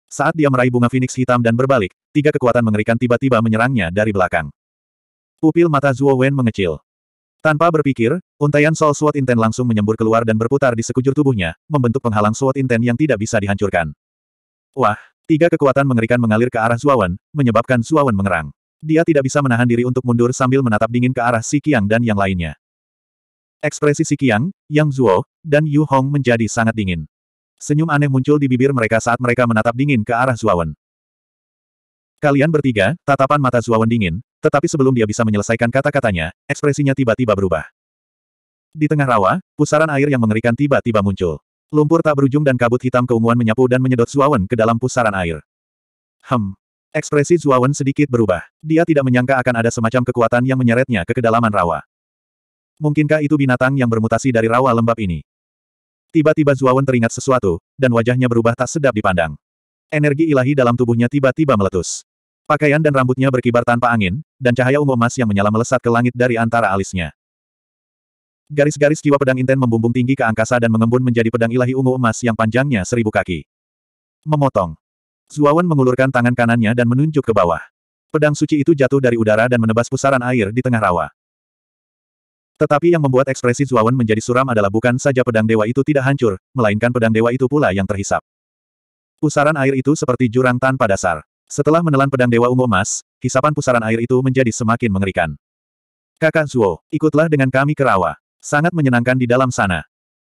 Saat dia meraih bunga Phoenix hitam dan berbalik, tiga kekuatan mengerikan tiba-tiba menyerangnya dari belakang. Pupil mata Zuo Wen mengecil. Tanpa berpikir, untaian sol Sword Inten langsung menyembur keluar dan berputar di sekujur tubuhnya, membentuk penghalang Sword Inten yang tidak bisa dihancurkan. Wah, tiga kekuatan mengerikan mengalir ke arah Zuawan, menyebabkan Zuawan mengerang. Dia tidak bisa menahan diri untuk mundur sambil menatap dingin ke arah Si Qiang dan yang lainnya. Ekspresi Si Kiang, Yang Zuo, dan Yu Hong menjadi sangat dingin. Senyum aneh muncul di bibir mereka saat mereka menatap dingin ke arah Zuawan. Kalian bertiga, tatapan mata Zuawan dingin, tetapi sebelum dia bisa menyelesaikan kata-katanya, ekspresinya tiba-tiba berubah. Di tengah rawa, pusaran air yang mengerikan tiba-tiba muncul. Lumpur tak berujung dan kabut hitam keunguan menyapu dan menyedot Zuawan ke dalam pusaran air. Hem. Ekspresi Zuawan sedikit berubah. Dia tidak menyangka akan ada semacam kekuatan yang menyeretnya ke kedalaman rawa. Mungkinkah itu binatang yang bermutasi dari rawa lembab ini? Tiba-tiba Zuawan teringat sesuatu, dan wajahnya berubah tak sedap dipandang. Energi ilahi dalam tubuhnya tiba-tiba meletus. Pakaian dan rambutnya berkibar tanpa angin, dan cahaya ungu emas yang menyala melesat ke langit dari antara alisnya. Garis-garis jiwa pedang inten membumbung tinggi ke angkasa dan mengembun menjadi pedang ilahi ungu emas yang panjangnya seribu kaki. Memotong. Zuawan mengulurkan tangan kanannya dan menunjuk ke bawah. Pedang suci itu jatuh dari udara dan menebas pusaran air di tengah rawa. Tetapi yang membuat ekspresi Zuawan menjadi suram adalah bukan saja pedang dewa itu tidak hancur, melainkan pedang dewa itu pula yang terhisap. Pusaran air itu seperti jurang tanpa dasar. Setelah menelan pedang dewa ungu emas, hisapan pusaran air itu menjadi semakin mengerikan. Kakak Zuo, ikutlah dengan kami ke rawa. Sangat menyenangkan di dalam sana.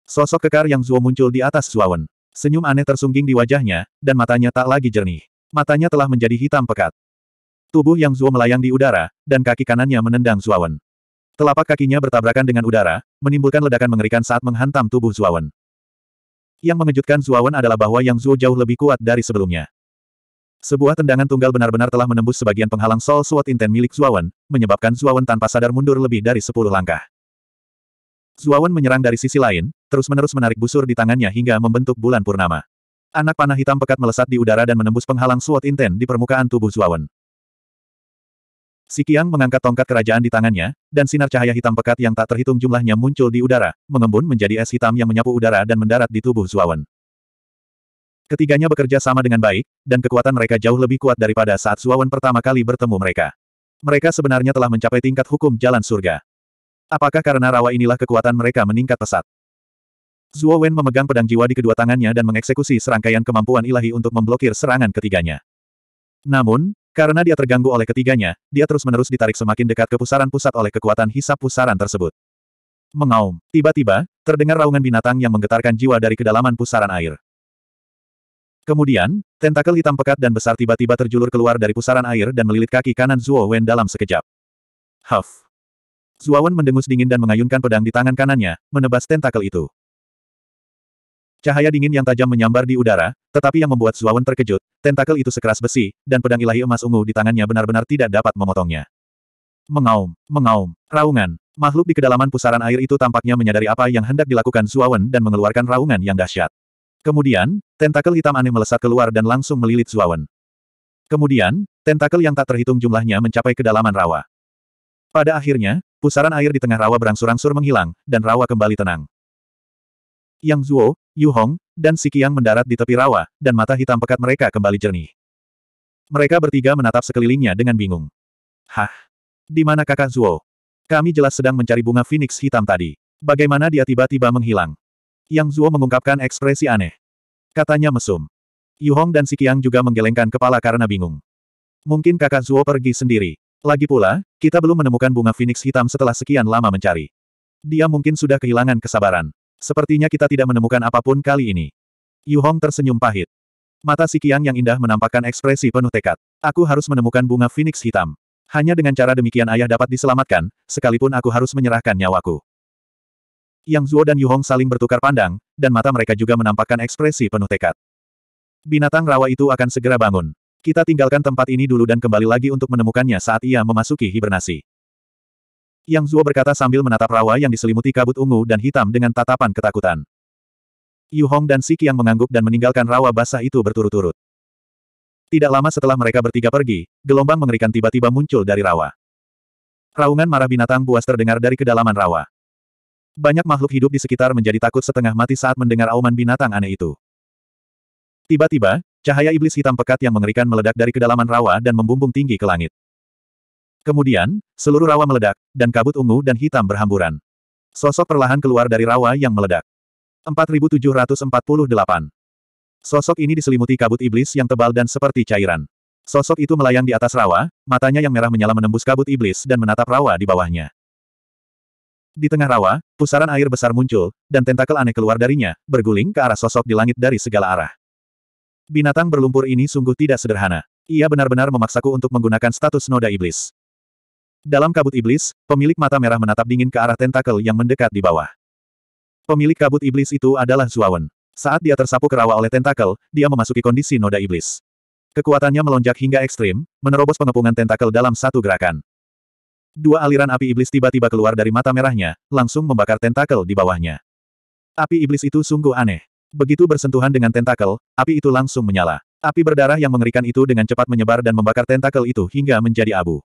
Sosok kekar yang Zuo muncul di atas Zuawan. Senyum aneh tersungging di wajahnya, dan matanya tak lagi jernih. Matanya telah menjadi hitam pekat. Tubuh yang Zuo melayang di udara, dan kaki kanannya menendang Zuawan. Telapak kakinya bertabrakan dengan udara, menimbulkan ledakan mengerikan saat menghantam tubuh Zuawan. Yang mengejutkan Zuawan adalah bahwa Yang Zuo jauh lebih kuat dari sebelumnya. Sebuah tendangan tunggal benar-benar telah menembus sebagian penghalang Soul Sword Inten milik Zuawan, menyebabkan Zuawan tanpa sadar mundur lebih dari sepuluh langkah. Zuawan menyerang dari sisi lain, terus-menerus menarik busur di tangannya hingga membentuk bulan purnama. Anak panah hitam pekat melesat di udara dan menembus penghalang Sword Inten di permukaan tubuh Zuawan. Si Qiang mengangkat tongkat kerajaan di tangannya, dan sinar cahaya hitam pekat yang tak terhitung jumlahnya muncul di udara, mengembun menjadi es hitam yang menyapu udara dan mendarat di tubuh Zuawan. Ketiganya bekerja sama dengan baik, dan kekuatan mereka jauh lebih kuat daripada saat Zuawan pertama kali bertemu mereka. Mereka sebenarnya telah mencapai tingkat hukum jalan surga. Apakah karena rawa inilah kekuatan mereka meningkat pesat? Zuo Wen memegang pedang jiwa di kedua tangannya dan mengeksekusi serangkaian kemampuan ilahi untuk memblokir serangan ketiganya. Namun, karena dia terganggu oleh ketiganya, dia terus-menerus ditarik semakin dekat ke pusaran pusat oleh kekuatan hisap pusaran tersebut. Mengaum. Tiba-tiba, terdengar raungan binatang yang menggetarkan jiwa dari kedalaman pusaran air. Kemudian, tentakel hitam pekat dan besar tiba-tiba terjulur keluar dari pusaran air dan melilit kaki kanan Zuo Wen dalam sekejap. Huff. Zuo Wen mendengus dingin dan mengayunkan pedang di tangan kanannya, menebas tentakel itu. Cahaya dingin yang tajam menyambar di udara, tetapi yang membuat Zuawan terkejut, tentakel itu sekeras besi, dan pedang ilahi emas ungu di tangannya benar-benar tidak dapat memotongnya. Mengaum, mengaum, raungan. Makhluk di kedalaman pusaran air itu tampaknya menyadari apa yang hendak dilakukan Zuawan dan mengeluarkan raungan yang dahsyat. Kemudian, tentakel hitam aneh melesat keluar dan langsung melilit Zuawan. Kemudian, tentakel yang tak terhitung jumlahnya mencapai kedalaman rawa. Pada akhirnya, pusaran air di tengah rawa berangsur-angsur menghilang, dan rawa kembali tenang. Yang Zuo, Yu Hong, dan Si Qiang mendarat di tepi rawa, dan mata hitam pekat mereka kembali jernih. Mereka bertiga menatap sekelilingnya dengan bingung. Hah? Di mana kakak Zuo? Kami jelas sedang mencari bunga Phoenix hitam tadi. Bagaimana dia tiba-tiba menghilang? Yang Zuo mengungkapkan ekspresi aneh. Katanya mesum. Yu Hong dan Si Qiang juga menggelengkan kepala karena bingung. Mungkin kakak Zuo pergi sendiri. Lagi pula, kita belum menemukan bunga Phoenix hitam setelah sekian lama mencari. Dia mungkin sudah kehilangan kesabaran. Sepertinya kita tidak menemukan apapun kali ini. Yu Hong tersenyum pahit. Mata si Qiang yang indah menampakkan ekspresi penuh tekad. Aku harus menemukan bunga Phoenix hitam. Hanya dengan cara demikian ayah dapat diselamatkan, sekalipun aku harus menyerahkan nyawaku. Yang Zuo dan Yu Hong saling bertukar pandang, dan mata mereka juga menampakkan ekspresi penuh tekad. Binatang rawa itu akan segera bangun. Kita tinggalkan tempat ini dulu dan kembali lagi untuk menemukannya saat ia memasuki hibernasi. Yang Zuo berkata sambil menatap rawa yang diselimuti kabut ungu dan hitam dengan tatapan ketakutan. Yu Hong dan Si Qiang mengangguk dan meninggalkan rawa basah itu berturut-turut. Tidak lama setelah mereka bertiga pergi, gelombang mengerikan tiba-tiba muncul dari rawa. Raungan marah binatang buas terdengar dari kedalaman rawa. Banyak makhluk hidup di sekitar menjadi takut setengah mati saat mendengar auman binatang aneh itu. Tiba-tiba, cahaya iblis hitam pekat yang mengerikan meledak dari kedalaman rawa dan membumbung tinggi ke langit. Kemudian, seluruh rawa meledak, dan kabut ungu dan hitam berhamburan. Sosok perlahan keluar dari rawa yang meledak. 4748. Sosok ini diselimuti kabut iblis yang tebal dan seperti cairan. Sosok itu melayang di atas rawa, matanya yang merah menyala menembus kabut iblis dan menatap rawa di bawahnya. Di tengah rawa, pusaran air besar muncul, dan tentakel aneh keluar darinya, berguling ke arah sosok di langit dari segala arah. Binatang berlumpur ini sungguh tidak sederhana. Ia benar-benar memaksaku untuk menggunakan status noda iblis. Dalam kabut iblis, pemilik mata merah menatap dingin ke arah tentakel yang mendekat di bawah. Pemilik kabut iblis itu adalah Zuawan. Saat dia tersapu kerawa oleh tentakel, dia memasuki kondisi noda iblis. Kekuatannya melonjak hingga ekstrim, menerobos pengepungan tentakel dalam satu gerakan. Dua aliran api iblis tiba-tiba keluar dari mata merahnya, langsung membakar tentakel di bawahnya. Api iblis itu sungguh aneh. Begitu bersentuhan dengan tentakel, api itu langsung menyala. Api berdarah yang mengerikan itu dengan cepat menyebar dan membakar tentakel itu hingga menjadi abu.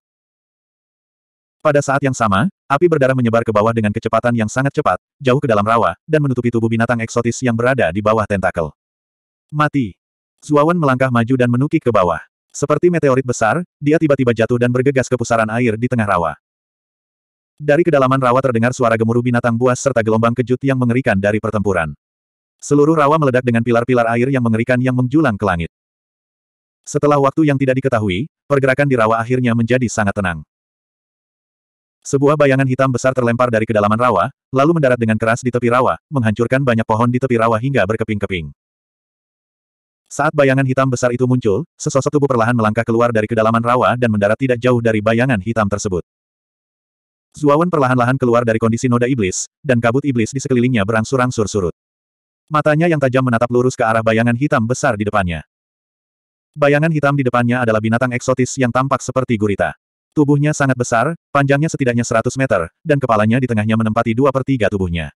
Pada saat yang sama, api berdarah menyebar ke bawah dengan kecepatan yang sangat cepat, jauh ke dalam rawa, dan menutupi tubuh binatang eksotis yang berada di bawah tentakel. Mati. Zuawan melangkah maju dan menukik ke bawah. Seperti meteorit besar, dia tiba-tiba jatuh dan bergegas ke pusaran air di tengah rawa. Dari kedalaman rawa terdengar suara gemuruh binatang buas serta gelombang kejut yang mengerikan dari pertempuran. Seluruh rawa meledak dengan pilar-pilar air yang mengerikan yang menjulang ke langit. Setelah waktu yang tidak diketahui, pergerakan di rawa akhirnya menjadi sangat tenang. Sebuah bayangan hitam besar terlempar dari kedalaman rawa, lalu mendarat dengan keras di tepi rawa, menghancurkan banyak pohon di tepi rawa hingga berkeping-keping. Saat bayangan hitam besar itu muncul, sesosok tubuh perlahan melangkah keluar dari kedalaman rawa dan mendarat tidak jauh dari bayangan hitam tersebut. Zuawan perlahan-lahan keluar dari kondisi noda iblis, dan kabut iblis di sekelilingnya berangsur-angsur surut. Matanya yang tajam menatap lurus ke arah bayangan hitam besar di depannya. Bayangan hitam di depannya adalah binatang eksotis yang tampak seperti gurita. Tubuhnya sangat besar, panjangnya setidaknya 100 meter, dan kepalanya di tengahnya menempati dua per tiga tubuhnya.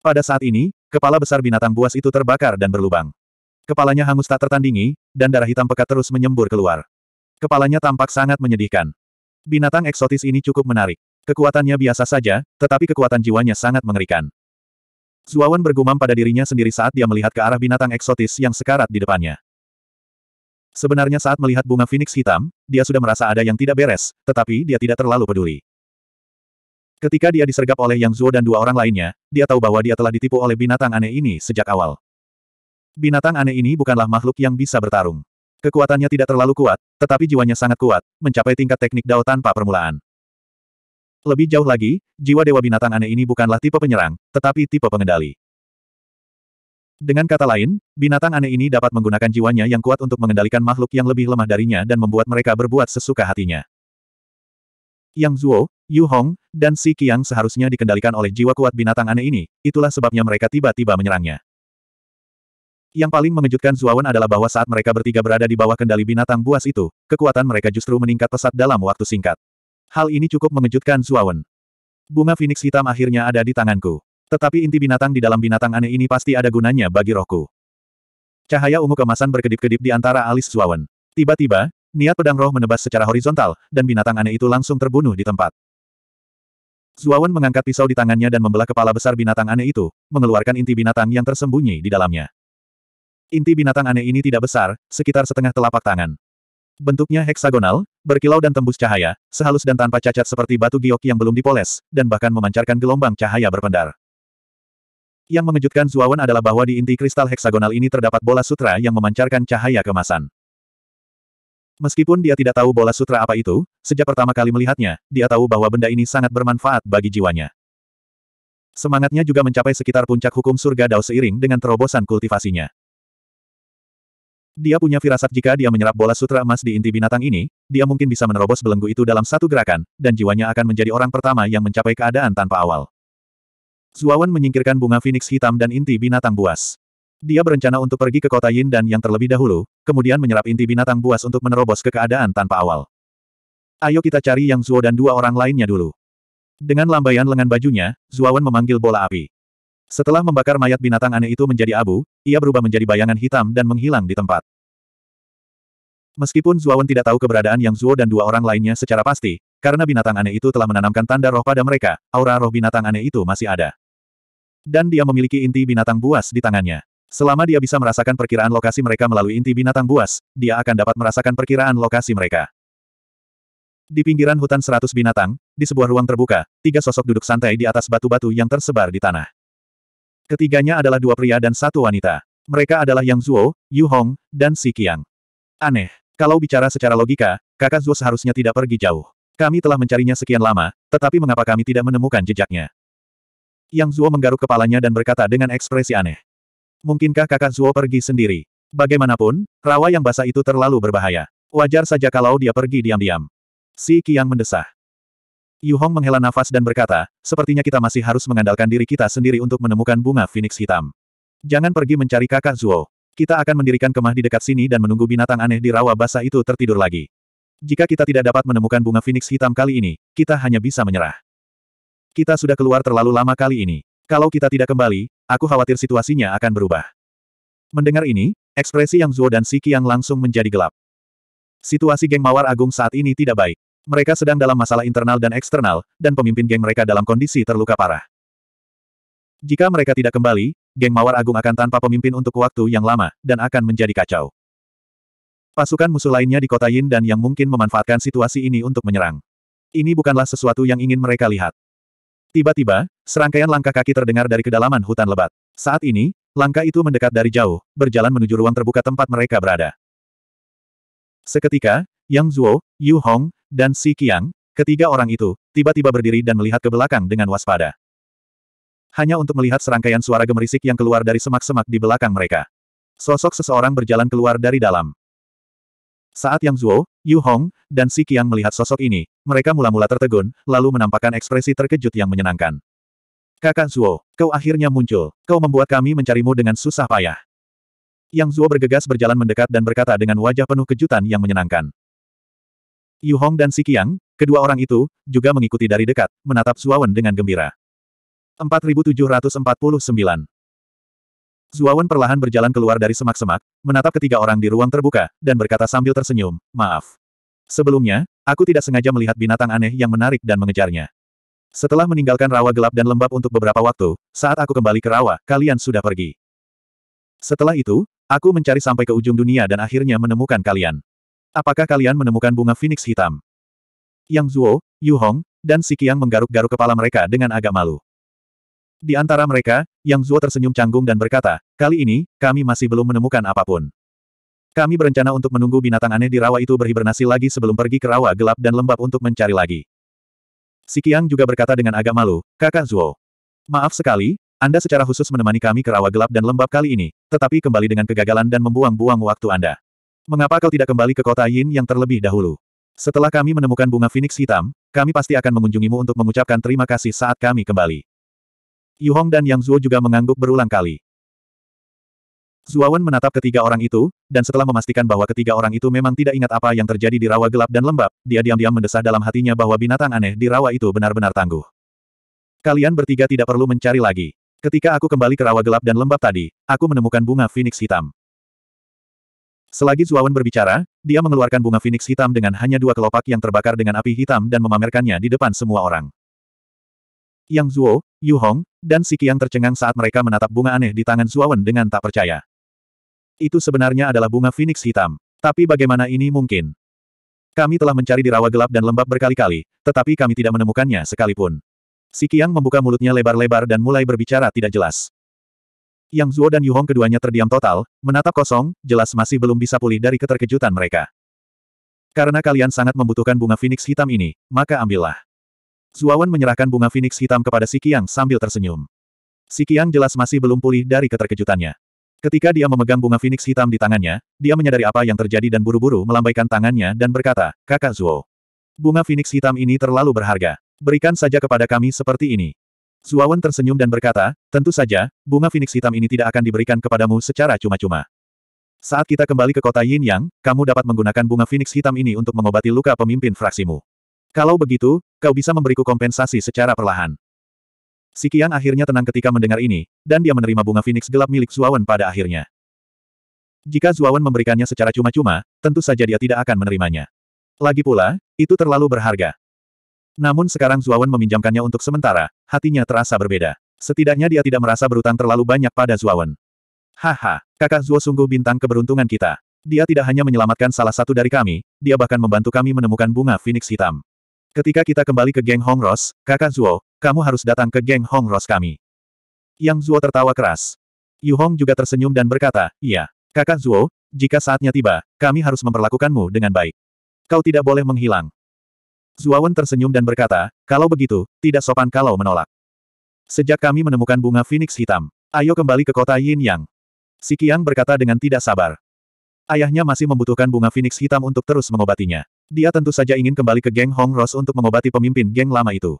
Pada saat ini, kepala besar binatang buas itu terbakar dan berlubang. Kepalanya hangus tak tertandingi, dan darah hitam pekat terus menyembur keluar. Kepalanya tampak sangat menyedihkan. Binatang eksotis ini cukup menarik. Kekuatannya biasa saja, tetapi kekuatan jiwanya sangat mengerikan. Zuawan bergumam pada dirinya sendiri saat dia melihat ke arah binatang eksotis yang sekarat di depannya. Sebenarnya saat melihat bunga Phoenix hitam, dia sudah merasa ada yang tidak beres, tetapi dia tidak terlalu peduli. Ketika dia disergap oleh Yang Zuo dan dua orang lainnya, dia tahu bahwa dia telah ditipu oleh binatang aneh ini sejak awal. Binatang aneh ini bukanlah makhluk yang bisa bertarung. Kekuatannya tidak terlalu kuat, tetapi jiwanya sangat kuat, mencapai tingkat teknik dao tanpa permulaan. Lebih jauh lagi, jiwa dewa binatang aneh ini bukanlah tipe penyerang, tetapi tipe pengendali. Dengan kata lain, binatang aneh ini dapat menggunakan jiwanya yang kuat untuk mengendalikan makhluk yang lebih lemah darinya dan membuat mereka berbuat sesuka hatinya. Yang Zuo, Yu Hong, dan Si Qiang seharusnya dikendalikan oleh jiwa kuat binatang aneh ini, itulah sebabnya mereka tiba-tiba menyerangnya. Yang paling mengejutkan Zuawan adalah bahwa saat mereka bertiga berada di bawah kendali binatang buas itu, kekuatan mereka justru meningkat pesat dalam waktu singkat. Hal ini cukup mengejutkan Zuawan. Bunga Phoenix hitam akhirnya ada di tanganku. Tetapi inti binatang di dalam binatang aneh ini pasti ada gunanya bagi rohku. Cahaya ungu kemasan berkedip-kedip di antara alis Zuawan. Tiba-tiba, niat pedang roh menebas secara horizontal, dan binatang aneh itu langsung terbunuh di tempat. Zuawan mengangkat pisau di tangannya dan membelah kepala besar binatang aneh itu, mengeluarkan inti binatang yang tersembunyi di dalamnya. Inti binatang aneh ini tidak besar, sekitar setengah telapak tangan. Bentuknya heksagonal, berkilau dan tembus cahaya, sehalus dan tanpa cacat seperti batu giok yang belum dipoles, dan bahkan memancarkan gelombang cahaya berpendar. Yang mengejutkan Zuawan adalah bahwa di inti kristal heksagonal ini terdapat bola sutra yang memancarkan cahaya kemasan. Meskipun dia tidak tahu bola sutra apa itu, sejak pertama kali melihatnya, dia tahu bahwa benda ini sangat bermanfaat bagi jiwanya. Semangatnya juga mencapai sekitar puncak hukum surga Dao seiring dengan terobosan kultivasinya. Dia punya firasat jika dia menyerap bola sutra emas di inti binatang ini, dia mungkin bisa menerobos belenggu itu dalam satu gerakan, dan jiwanya akan menjadi orang pertama yang mencapai keadaan tanpa awal. Zuawan menyingkirkan bunga Phoenix hitam dan inti binatang buas. Dia berencana untuk pergi ke kota Yin dan yang terlebih dahulu, kemudian menyerap inti binatang buas untuk menerobos ke keadaan tanpa awal. Ayo kita cari yang Zuo dan dua orang lainnya dulu. Dengan lambaian lengan bajunya, Zuawan memanggil bola api. Setelah membakar mayat binatang aneh itu menjadi abu, ia berubah menjadi bayangan hitam dan menghilang di tempat. Meskipun Zuawan tidak tahu keberadaan Yang Zuo dan dua orang lainnya secara pasti, karena binatang aneh itu telah menanamkan tanda roh pada mereka, aura roh binatang aneh itu masih ada. Dan dia memiliki inti binatang buas di tangannya. Selama dia bisa merasakan perkiraan lokasi mereka melalui inti binatang buas, dia akan dapat merasakan perkiraan lokasi mereka. Di pinggiran hutan seratus binatang, di sebuah ruang terbuka, tiga sosok duduk santai di atas batu-batu yang tersebar di tanah. Ketiganya adalah dua pria dan satu wanita. Mereka adalah Yang Zuo, Yu Hong, dan Si Qiang. Aneh. Kalau bicara secara logika, kakak Zuo seharusnya tidak pergi jauh. Kami telah mencarinya sekian lama, tetapi mengapa kami tidak menemukan jejaknya? Yang Zuo menggaruk kepalanya dan berkata dengan ekspresi aneh. Mungkinkah kakak Zuo pergi sendiri? Bagaimanapun, rawa yang basah itu terlalu berbahaya. Wajar saja kalau dia pergi diam-diam. Si Qiang mendesah. Yu Hong menghela nafas dan berkata, sepertinya kita masih harus mengandalkan diri kita sendiri untuk menemukan bunga Phoenix hitam. Jangan pergi mencari kakak Zuo. Kita akan mendirikan kemah di dekat sini dan menunggu binatang aneh di rawa basah itu tertidur lagi. Jika kita tidak dapat menemukan bunga Phoenix hitam kali ini, kita hanya bisa menyerah. Kita sudah keluar terlalu lama kali ini. Kalau kita tidak kembali, aku khawatir situasinya akan berubah. Mendengar ini, ekspresi Yang Zuo dan Si yang langsung menjadi gelap. Situasi geng Mawar Agung saat ini tidak baik. Mereka sedang dalam masalah internal dan eksternal, dan pemimpin geng mereka dalam kondisi terluka parah. Jika mereka tidak kembali, geng Mawar Agung akan tanpa pemimpin untuk waktu yang lama, dan akan menjadi kacau. Pasukan musuh lainnya di kota Yin dan yang mungkin memanfaatkan situasi ini untuk menyerang. Ini bukanlah sesuatu yang ingin mereka lihat. Tiba-tiba, serangkaian langkah kaki terdengar dari kedalaman hutan lebat. Saat ini, langkah itu mendekat dari jauh, berjalan menuju ruang terbuka tempat mereka berada. Seketika, Yang Zuo, Yu Hong, dan Si Qiang, ketiga orang itu, tiba-tiba berdiri dan melihat ke belakang dengan waspada. Hanya untuk melihat serangkaian suara gemerisik yang keluar dari semak-semak di belakang mereka. Sosok seseorang berjalan keluar dari dalam. Saat Yang Zuo, Yu Hong, dan Si Qiang melihat sosok ini, mereka mula-mula tertegun, lalu menampakkan ekspresi terkejut yang menyenangkan. Kakak Zuo, kau akhirnya muncul. Kau membuat kami mencarimu dengan susah payah. Yang Zuo bergegas berjalan mendekat dan berkata dengan wajah penuh kejutan yang menyenangkan. Yu Hong dan Si Qiang, kedua orang itu, juga mengikuti dari dekat, menatap Wen dengan gembira. 4749 Zuawan perlahan berjalan keluar dari semak-semak, menatap ketiga orang di ruang terbuka, dan berkata sambil tersenyum, maaf. Sebelumnya, aku tidak sengaja melihat binatang aneh yang menarik dan mengejarnya. Setelah meninggalkan rawa gelap dan lembab untuk beberapa waktu, saat aku kembali ke rawa, kalian sudah pergi. Setelah itu, aku mencari sampai ke ujung dunia dan akhirnya menemukan kalian. Apakah kalian menemukan bunga Phoenix hitam? Yang Zuo, Yu Hong, dan Si Qiang menggaruk-garuk kepala mereka dengan agak malu. Di antara mereka, Yang Zuo tersenyum canggung dan berkata, kali ini, kami masih belum menemukan apapun. Kami berencana untuk menunggu binatang aneh di rawa itu berhibernasi lagi sebelum pergi ke rawa gelap dan lembab untuk mencari lagi. Si Kiang juga berkata dengan agak malu, kakak Zuo. Maaf sekali, Anda secara khusus menemani kami ke rawa gelap dan lembab kali ini, tetapi kembali dengan kegagalan dan membuang-buang waktu Anda. Mengapa kau tidak kembali ke kota Yin yang terlebih dahulu? Setelah kami menemukan bunga Phoenix hitam, kami pasti akan mengunjungimu untuk mengucapkan terima kasih saat kami kembali. Yuhong dan Yang Zuo juga mengangguk berulang kali. Zuawan menatap ketiga orang itu, dan setelah memastikan bahwa ketiga orang itu memang tidak ingat apa yang terjadi di rawa gelap dan lembab, dia diam-diam mendesah dalam hatinya bahwa binatang aneh di rawa itu benar-benar tangguh. Kalian bertiga tidak perlu mencari lagi. Ketika aku kembali ke rawa gelap dan lembab tadi, aku menemukan bunga Phoenix hitam. Selagi Zuawan berbicara, dia mengeluarkan bunga Phoenix hitam dengan hanya dua kelopak yang terbakar dengan api hitam dan memamerkannya di depan semua orang. Yang Zuo, Yu Hong, dan Si Qiang tercengang saat mereka menatap bunga aneh di tangan Wen dengan tak percaya. Itu sebenarnya adalah bunga Phoenix hitam. Tapi bagaimana ini mungkin? Kami telah mencari di rawa gelap dan lembab berkali-kali, tetapi kami tidak menemukannya sekalipun. Si Qiang membuka mulutnya lebar-lebar dan mulai berbicara tidak jelas. Yang Zuo dan Yu Hong keduanya terdiam total, menatap kosong, jelas masih belum bisa pulih dari keterkejutan mereka. Karena kalian sangat membutuhkan bunga Phoenix hitam ini, maka ambillah. Zuawan menyerahkan bunga Phoenix hitam kepada Si sambil tersenyum. Si jelas masih belum pulih dari keterkejutannya. Ketika dia memegang bunga Phoenix hitam di tangannya, dia menyadari apa yang terjadi dan buru-buru melambaikan tangannya dan berkata, Kakak Zuo, bunga Phoenix hitam ini terlalu berharga. Berikan saja kepada kami seperti ini. Zuawan tersenyum dan berkata, tentu saja, bunga Phoenix hitam ini tidak akan diberikan kepadamu secara cuma-cuma. Saat kita kembali ke kota Yin Yang, kamu dapat menggunakan bunga Phoenix hitam ini untuk mengobati luka pemimpin fraksimu. Kalau begitu, kau bisa memberiku kompensasi secara perlahan. Si Sikian akhirnya tenang ketika mendengar ini, dan dia menerima bunga Phoenix gelap milik Zuawan pada akhirnya. Jika Zuawan memberikannya secara cuma-cuma, tentu saja dia tidak akan menerimanya. Lagi pula, itu terlalu berharga. Namun sekarang Zuawan meminjamkannya untuk sementara, hatinya terasa berbeda. Setidaknya dia tidak merasa berutang terlalu banyak pada Zuawan. Haha, kakak Zuo sungguh bintang keberuntungan kita. Dia tidak hanya menyelamatkan salah satu dari kami, dia bahkan membantu kami menemukan bunga Phoenix hitam. Ketika kita kembali ke geng Hong Ros, kakak Zuo, kamu harus datang ke geng Hong Ros kami. Yang Zuo tertawa keras. Yu Hong juga tersenyum dan berkata, iya, kakak Zuo, jika saatnya tiba, kami harus memperlakukanmu dengan baik. Kau tidak boleh menghilang. Zuo Wen tersenyum dan berkata, kalau begitu, tidak sopan kalau menolak. Sejak kami menemukan bunga Phoenix hitam, ayo kembali ke kota Yin Yang. Si Qiang berkata dengan tidak sabar. Ayahnya masih membutuhkan bunga Phoenix hitam untuk terus mengobatinya. Dia tentu saja ingin kembali ke geng Hong Rose untuk mengobati pemimpin geng lama itu.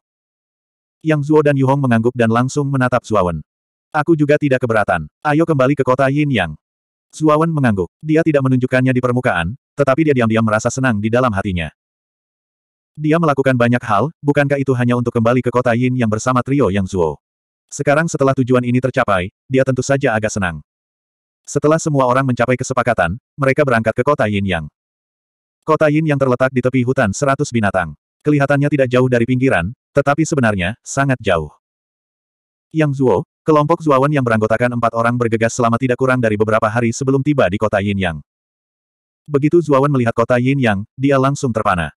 Yang Zuo dan Yu Hong mengangguk dan langsung menatap Zuawan. Aku juga tidak keberatan. Ayo kembali ke kota Yin Yang. Zuawan mengangguk. Dia tidak menunjukkannya di permukaan, tetapi dia diam-diam merasa senang di dalam hatinya. Dia melakukan banyak hal, bukankah itu hanya untuk kembali ke kota Yin Yang bersama trio Yang Zuo. Sekarang setelah tujuan ini tercapai, dia tentu saja agak senang. Setelah semua orang mencapai kesepakatan, mereka berangkat ke kota Yin Yang. Kota Yin yang terletak di tepi hutan seratus binatang. Kelihatannya tidak jauh dari pinggiran, tetapi sebenarnya, sangat jauh. Yang Zuo, kelompok Zuawan yang beranggotakan empat orang bergegas selama tidak kurang dari beberapa hari sebelum tiba di kota Yin Yang. Begitu Zuawan melihat kota Yin Yang, dia langsung terpana.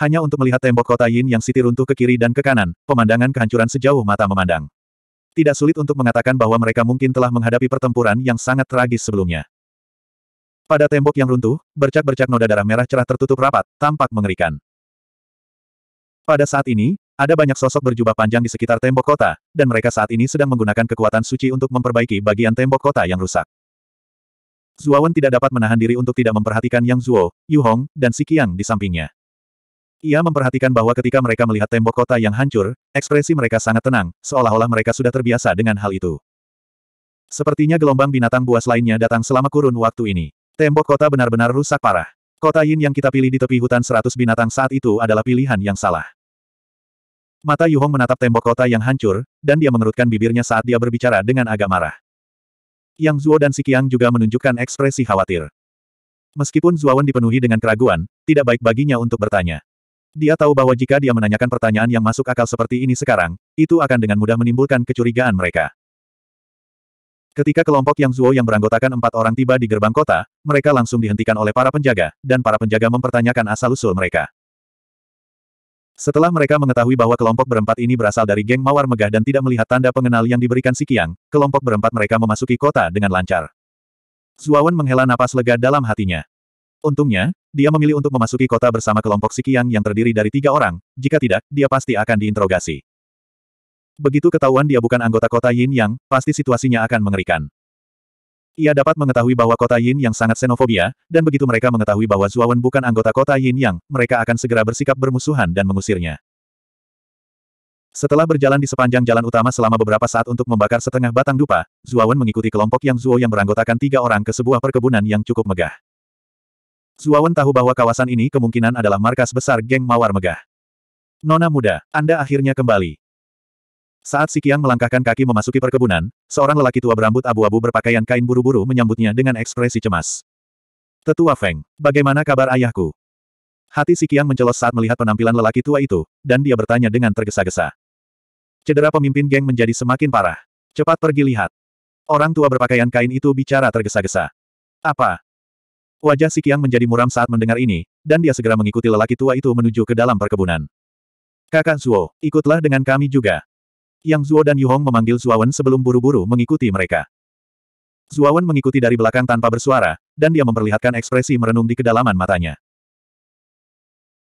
Hanya untuk melihat tembok kota Yin Yang Siti runtuh ke kiri dan ke kanan, pemandangan kehancuran sejauh mata memandang tidak sulit untuk mengatakan bahwa mereka mungkin telah menghadapi pertempuran yang sangat tragis sebelumnya. Pada tembok yang runtuh, bercak-bercak noda darah merah cerah tertutup rapat, tampak mengerikan. Pada saat ini, ada banyak sosok berjubah panjang di sekitar tembok kota, dan mereka saat ini sedang menggunakan kekuatan suci untuk memperbaiki bagian tembok kota yang rusak. Zuawan tidak dapat menahan diri untuk tidak memperhatikan Yang Zuo, Yu Hong, dan Si Qiang di sampingnya. Ia memperhatikan bahwa ketika mereka melihat tembok kota yang hancur, ekspresi mereka sangat tenang, seolah-olah mereka sudah terbiasa dengan hal itu. Sepertinya gelombang binatang buas lainnya datang selama kurun waktu ini. Tembok kota benar-benar rusak parah. Kota Yin yang kita pilih di tepi hutan seratus binatang saat itu adalah pilihan yang salah. Mata Yuhong menatap tembok kota yang hancur, dan dia mengerutkan bibirnya saat dia berbicara dengan agak marah. Yang Zuo dan Si Qiang juga menunjukkan ekspresi khawatir. Meskipun Zuawan dipenuhi dengan keraguan, tidak baik baginya untuk bertanya. Dia tahu bahwa jika dia menanyakan pertanyaan yang masuk akal seperti ini sekarang, itu akan dengan mudah menimbulkan kecurigaan mereka. Ketika kelompok yang Zuo yang beranggotakan empat orang tiba di gerbang kota, mereka langsung dihentikan oleh para penjaga, dan para penjaga mempertanyakan asal-usul mereka. Setelah mereka mengetahui bahwa kelompok berempat ini berasal dari geng mawar megah dan tidak melihat tanda pengenal yang diberikan si Kiang, kelompok berempat mereka memasuki kota dengan lancar. Zuawan menghela napas lega dalam hatinya. Untungnya, dia memilih untuk memasuki kota bersama kelompok Sikiang yang terdiri dari tiga orang, jika tidak, dia pasti akan diinterogasi. Begitu ketahuan dia bukan anggota kota Yin Yang, pasti situasinya akan mengerikan. Ia dapat mengetahui bahwa kota Yin Yang sangat xenofobia, dan begitu mereka mengetahui bahwa Zuawan bukan anggota kota Yin Yang, mereka akan segera bersikap bermusuhan dan mengusirnya. Setelah berjalan di sepanjang jalan utama selama beberapa saat untuk membakar setengah batang dupa, Zuawan mengikuti kelompok yang Zuo yang beranggotakan tiga orang ke sebuah perkebunan yang cukup megah. Zuawan tahu bahwa kawasan ini kemungkinan adalah markas besar geng mawar megah. Nona muda, Anda akhirnya kembali. Saat Sikiang melangkahkan kaki memasuki perkebunan, seorang lelaki tua berambut abu-abu berpakaian kain buru-buru menyambutnya dengan ekspresi cemas. Tetua Feng, bagaimana kabar ayahku? Hati Sikiang mencelos saat melihat penampilan lelaki tua itu, dan dia bertanya dengan tergesa-gesa. Cedera pemimpin geng menjadi semakin parah. Cepat pergi lihat. Orang tua berpakaian kain itu bicara tergesa-gesa. Apa? Wajah si Qiang menjadi muram saat mendengar ini, dan dia segera mengikuti lelaki tua itu menuju ke dalam perkebunan. Kakak Zuo, ikutlah dengan kami juga. Yang Zuo dan Yuhong memanggil Zuawan sebelum buru-buru mengikuti mereka. Zuawan mengikuti dari belakang tanpa bersuara, dan dia memperlihatkan ekspresi merenung di kedalaman matanya.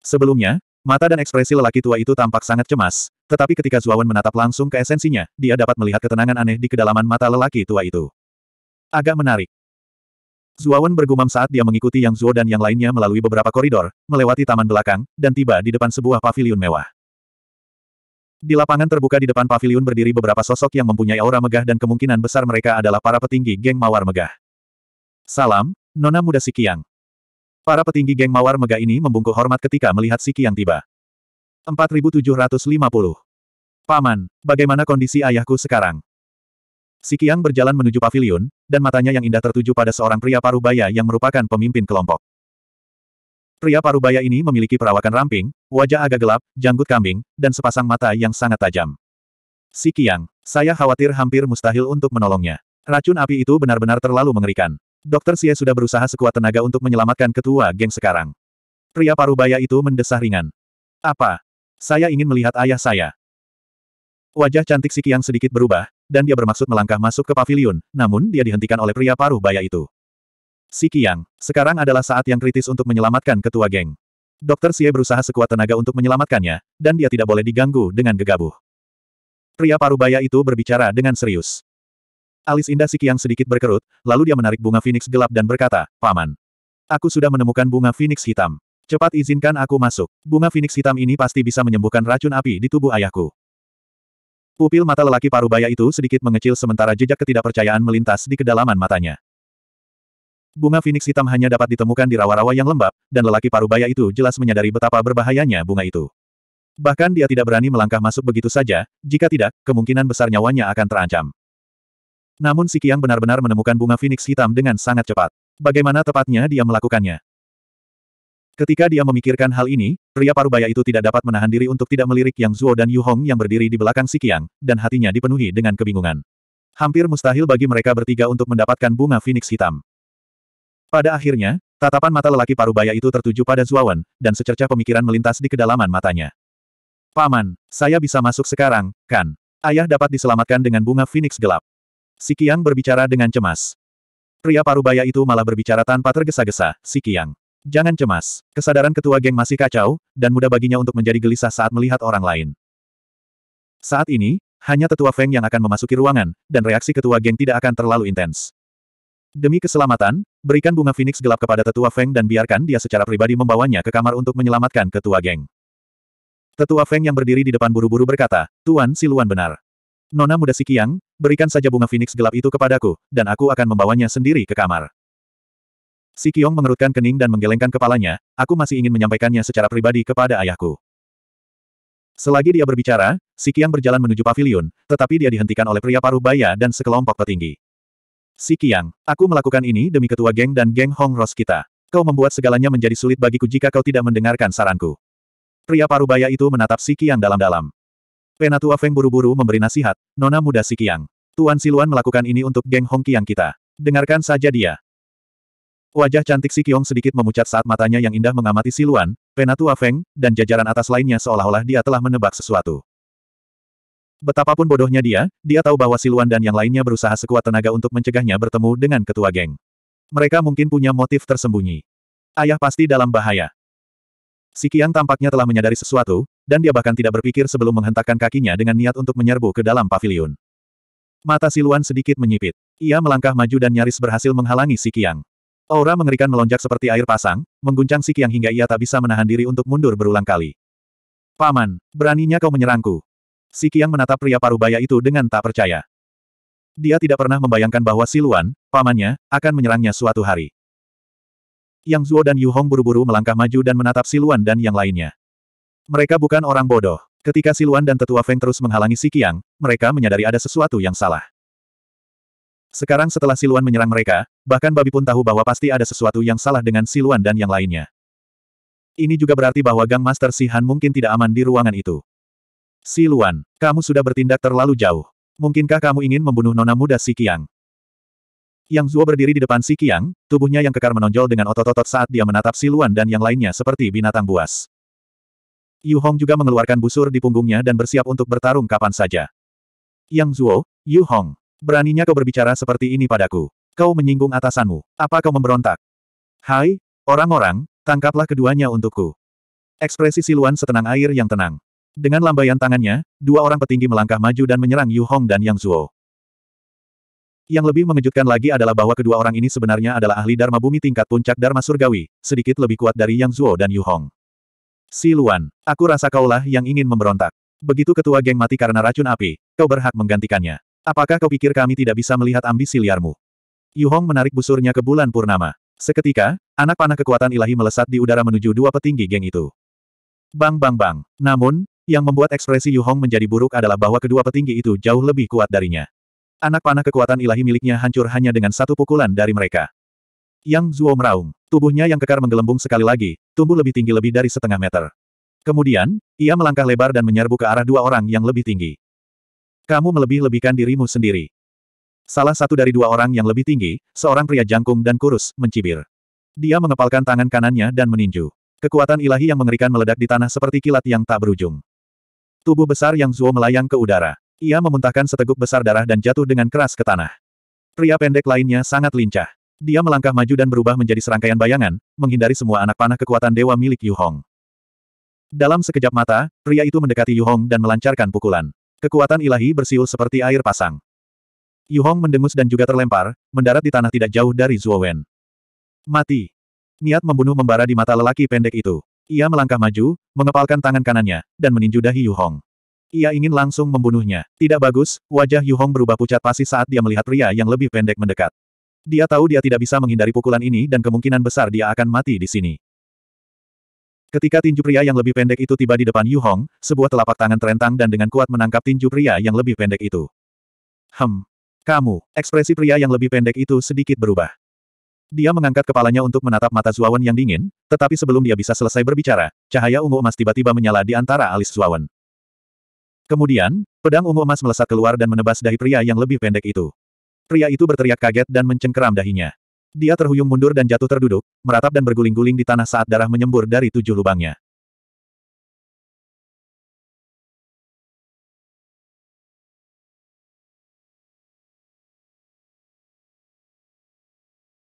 Sebelumnya, mata dan ekspresi lelaki tua itu tampak sangat cemas, tetapi ketika Zuawan menatap langsung ke esensinya, dia dapat melihat ketenangan aneh di kedalaman mata lelaki tua itu. Agak menarik. Zuawan bergumam saat dia mengikuti Yang Zuo dan yang lainnya melalui beberapa koridor, melewati taman belakang, dan tiba di depan sebuah paviliun mewah. Di lapangan terbuka di depan paviliun berdiri beberapa sosok yang mempunyai aura megah dan kemungkinan besar mereka adalah para petinggi geng mawar megah. Salam, Nona Muda Sikiang. Para petinggi geng mawar megah ini membungkuk hormat ketika melihat Sikiang tiba. 4750. Paman, bagaimana kondisi ayahku sekarang? Si berjalan menuju pavilion, dan matanya yang indah tertuju pada seorang pria parubaya yang merupakan pemimpin kelompok. Pria parubaya ini memiliki perawakan ramping, wajah agak gelap, janggut kambing, dan sepasang mata yang sangat tajam. Si saya khawatir hampir mustahil untuk menolongnya. Racun api itu benar-benar terlalu mengerikan. Dokter Xie sudah berusaha sekuat tenaga untuk menyelamatkan ketua geng sekarang. Pria parubaya itu mendesah ringan. Apa? Saya ingin melihat ayah saya. Wajah cantik Sikiang sedikit berubah, dan dia bermaksud melangkah masuk ke pavilion, namun dia dihentikan oleh pria paruh baya itu. Si Qiang, sekarang adalah saat yang kritis untuk menyelamatkan ketua geng. Dokter Xie berusaha sekuat tenaga untuk menyelamatkannya, dan dia tidak boleh diganggu dengan gegabah. Pria paruh baya itu berbicara dengan serius. Alis indah si yang sedikit berkerut, lalu dia menarik bunga Phoenix gelap dan berkata, Paman. Aku sudah menemukan bunga Phoenix hitam. Cepat izinkan aku masuk. Bunga Phoenix hitam ini pasti bisa menyembuhkan racun api di tubuh ayahku. Pupil mata lelaki parubaya itu sedikit mengecil sementara jejak ketidakpercayaan melintas di kedalaman matanya. Bunga Phoenix hitam hanya dapat ditemukan di rawa-rawa yang lembab, dan lelaki parubaya itu jelas menyadari betapa berbahayanya bunga itu. Bahkan dia tidak berani melangkah masuk begitu saja, jika tidak, kemungkinan besar nyawanya akan terancam. Namun si Kiang benar-benar menemukan bunga Phoenix hitam dengan sangat cepat. Bagaimana tepatnya dia melakukannya? Ketika dia memikirkan hal ini, pria parubaya itu tidak dapat menahan diri untuk tidak melirik Yang Zuo dan Yu Hong yang berdiri di belakang Si Qiang, dan hatinya dipenuhi dengan kebingungan. Hampir mustahil bagi mereka bertiga untuk mendapatkan bunga Phoenix hitam. Pada akhirnya, tatapan mata lelaki parubaya itu tertuju pada Zuawan, dan secercah pemikiran melintas di kedalaman matanya. Paman, saya bisa masuk sekarang, kan? Ayah dapat diselamatkan dengan bunga Phoenix gelap. Si Qiang berbicara dengan cemas. Pria parubaya itu malah berbicara tanpa tergesa-gesa, Si Jangan cemas, kesadaran ketua geng masih kacau, dan mudah baginya untuk menjadi gelisah saat melihat orang lain. Saat ini, hanya tetua Feng yang akan memasuki ruangan, dan reaksi ketua geng tidak akan terlalu intens. Demi keselamatan, berikan bunga Phoenix gelap kepada tetua Feng dan biarkan dia secara pribadi membawanya ke kamar untuk menyelamatkan ketua geng. Tetua Feng yang berdiri di depan buru-buru berkata, Tuan Siluan benar. Nona muda Sikiang, berikan saja bunga Phoenix gelap itu kepadaku, dan aku akan membawanya sendiri ke kamar. Si Kiong mengerutkan kening dan menggelengkan kepalanya, aku masih ingin menyampaikannya secara pribadi kepada ayahku. Selagi dia berbicara, Si Kiang berjalan menuju pavilion, tetapi dia dihentikan oleh pria paruh baya dan sekelompok petinggi. Si Kiang, aku melakukan ini demi ketua geng dan geng Hong Ros kita. Kau membuat segalanya menjadi sulit bagiku jika kau tidak mendengarkan saranku. Pria paruh baya itu menatap Si Kiang dalam-dalam. Penatua Feng buru-buru memberi nasihat, Nona muda Si Kiang. Tuan Siluan melakukan ini untuk geng Hong Kiang kita. Dengarkan saja dia. Wajah cantik Si Kiong sedikit memucat saat matanya yang indah mengamati Siluan, Penatua Feng, dan jajaran atas lainnya seolah-olah dia telah menebak sesuatu. Betapapun bodohnya dia, dia tahu bahwa Siluan dan yang lainnya berusaha sekuat tenaga untuk mencegahnya bertemu dengan ketua geng. Mereka mungkin punya motif tersembunyi. Ayah pasti dalam bahaya. Si Kiang tampaknya telah menyadari sesuatu, dan dia bahkan tidak berpikir sebelum menghentakkan kakinya dengan niat untuk menyerbu ke dalam pavilion. Mata Siluan sedikit menyipit. Ia melangkah maju dan nyaris berhasil menghalangi Si Kiang. Aura mengerikan melonjak seperti air pasang, mengguncang si Kiang hingga ia tak bisa menahan diri untuk mundur berulang kali. Paman, beraninya kau menyerangku. Si Kiang menatap pria parubaya itu dengan tak percaya. Dia tidak pernah membayangkan bahwa Siluan, pamannya, akan menyerangnya suatu hari. Yang Zuo dan Yu Hong buru-buru melangkah maju dan menatap Siluan dan yang lainnya. Mereka bukan orang bodoh. Ketika Siluan dan Tetua Feng terus menghalangi Si Kiang, mereka menyadari ada sesuatu yang salah. Sekarang setelah siluan menyerang mereka, bahkan babi pun tahu bahwa pasti ada sesuatu yang salah dengan siluan dan yang lainnya. Ini juga berarti bahwa Gang Master Sihan mungkin tidak aman di ruangan itu. Siluan, kamu sudah bertindak terlalu jauh. Mungkinkah kamu ingin membunuh nona muda Si Qiang? Yang Zuo berdiri di depan Si Qiang, tubuhnya yang kekar menonjol dengan otot-otot saat dia menatap siluan dan yang lainnya seperti binatang buas. Yu Hong juga mengeluarkan busur di punggungnya dan bersiap untuk bertarung kapan saja. Yang Zuo, Yu Hong, Beraninya kau berbicara seperti ini padaku. Kau menyinggung atasanmu. Apa kau memberontak? Hai, orang-orang, tangkaplah keduanya untukku. Ekspresi siluan setenang air yang tenang. Dengan lambaian tangannya, dua orang petinggi melangkah maju dan menyerang Yu Hong dan Yang Zuo. Yang lebih mengejutkan lagi adalah bahwa kedua orang ini sebenarnya adalah ahli Dharma Bumi tingkat puncak Dharma Surgawi, sedikit lebih kuat dari Yang Zuo dan Yu Hong. Siluan, aku rasa kaulah yang ingin memberontak. Begitu ketua geng mati karena racun api, kau berhak menggantikannya. Apakah kau pikir kami tidak bisa melihat ambisi liarmu? Yu Hong menarik busurnya ke bulan purnama. Seketika, anak panah kekuatan ilahi melesat di udara menuju dua petinggi geng itu. Bang bang bang. Namun, yang membuat ekspresi Yu Hong menjadi buruk adalah bahwa kedua petinggi itu jauh lebih kuat darinya. Anak panah kekuatan ilahi miliknya hancur hanya dengan satu pukulan dari mereka. Yang Zuo meraung, tubuhnya yang kekar menggelembung sekali lagi, tumbuh lebih tinggi lebih dari setengah meter. Kemudian, ia melangkah lebar dan menyerbu ke arah dua orang yang lebih tinggi. Kamu melebih-lebihkan dirimu sendiri. Salah satu dari dua orang yang lebih tinggi, seorang pria jangkung dan kurus, mencibir. Dia mengepalkan tangan kanannya dan meninju. Kekuatan ilahi yang mengerikan meledak di tanah seperti kilat yang tak berujung. Tubuh besar yang Zuo melayang ke udara. Ia memuntahkan seteguk besar darah dan jatuh dengan keras ke tanah. Pria pendek lainnya sangat lincah. Dia melangkah maju dan berubah menjadi serangkaian bayangan, menghindari semua anak panah kekuatan dewa milik Yu Hong. Dalam sekejap mata, pria itu mendekati Yu Hong dan melancarkan pukulan. Kekuatan ilahi bersiul seperti air pasang. Yu Hong mendengus dan juga terlempar, mendarat di tanah tidak jauh dari Zhuo Wen. Mati. Niat membunuh membara di mata lelaki pendek itu. Ia melangkah maju, mengepalkan tangan kanannya, dan meninju dahi Yu Hong. Ia ingin langsung membunuhnya. Tidak bagus, wajah Yu Hong berubah pucat pasti saat dia melihat pria yang lebih pendek mendekat. Dia tahu dia tidak bisa menghindari pukulan ini dan kemungkinan besar dia akan mati di sini. Ketika tinju pria yang lebih pendek itu tiba di depan Yu Hong, sebuah telapak tangan terentang dan dengan kuat menangkap tinju pria yang lebih pendek itu. Hem. Kamu, ekspresi pria yang lebih pendek itu sedikit berubah. Dia mengangkat kepalanya untuk menatap mata Zuawan yang dingin, tetapi sebelum dia bisa selesai berbicara, cahaya ungu emas tiba-tiba menyala di antara alis Zuawan. Kemudian, pedang ungu emas melesat keluar dan menebas dahi pria yang lebih pendek itu. Pria itu berteriak kaget dan mencengkeram dahinya. Dia terhuyung mundur dan jatuh terduduk, meratap dan berguling-guling di tanah saat darah menyembur dari tujuh lubangnya.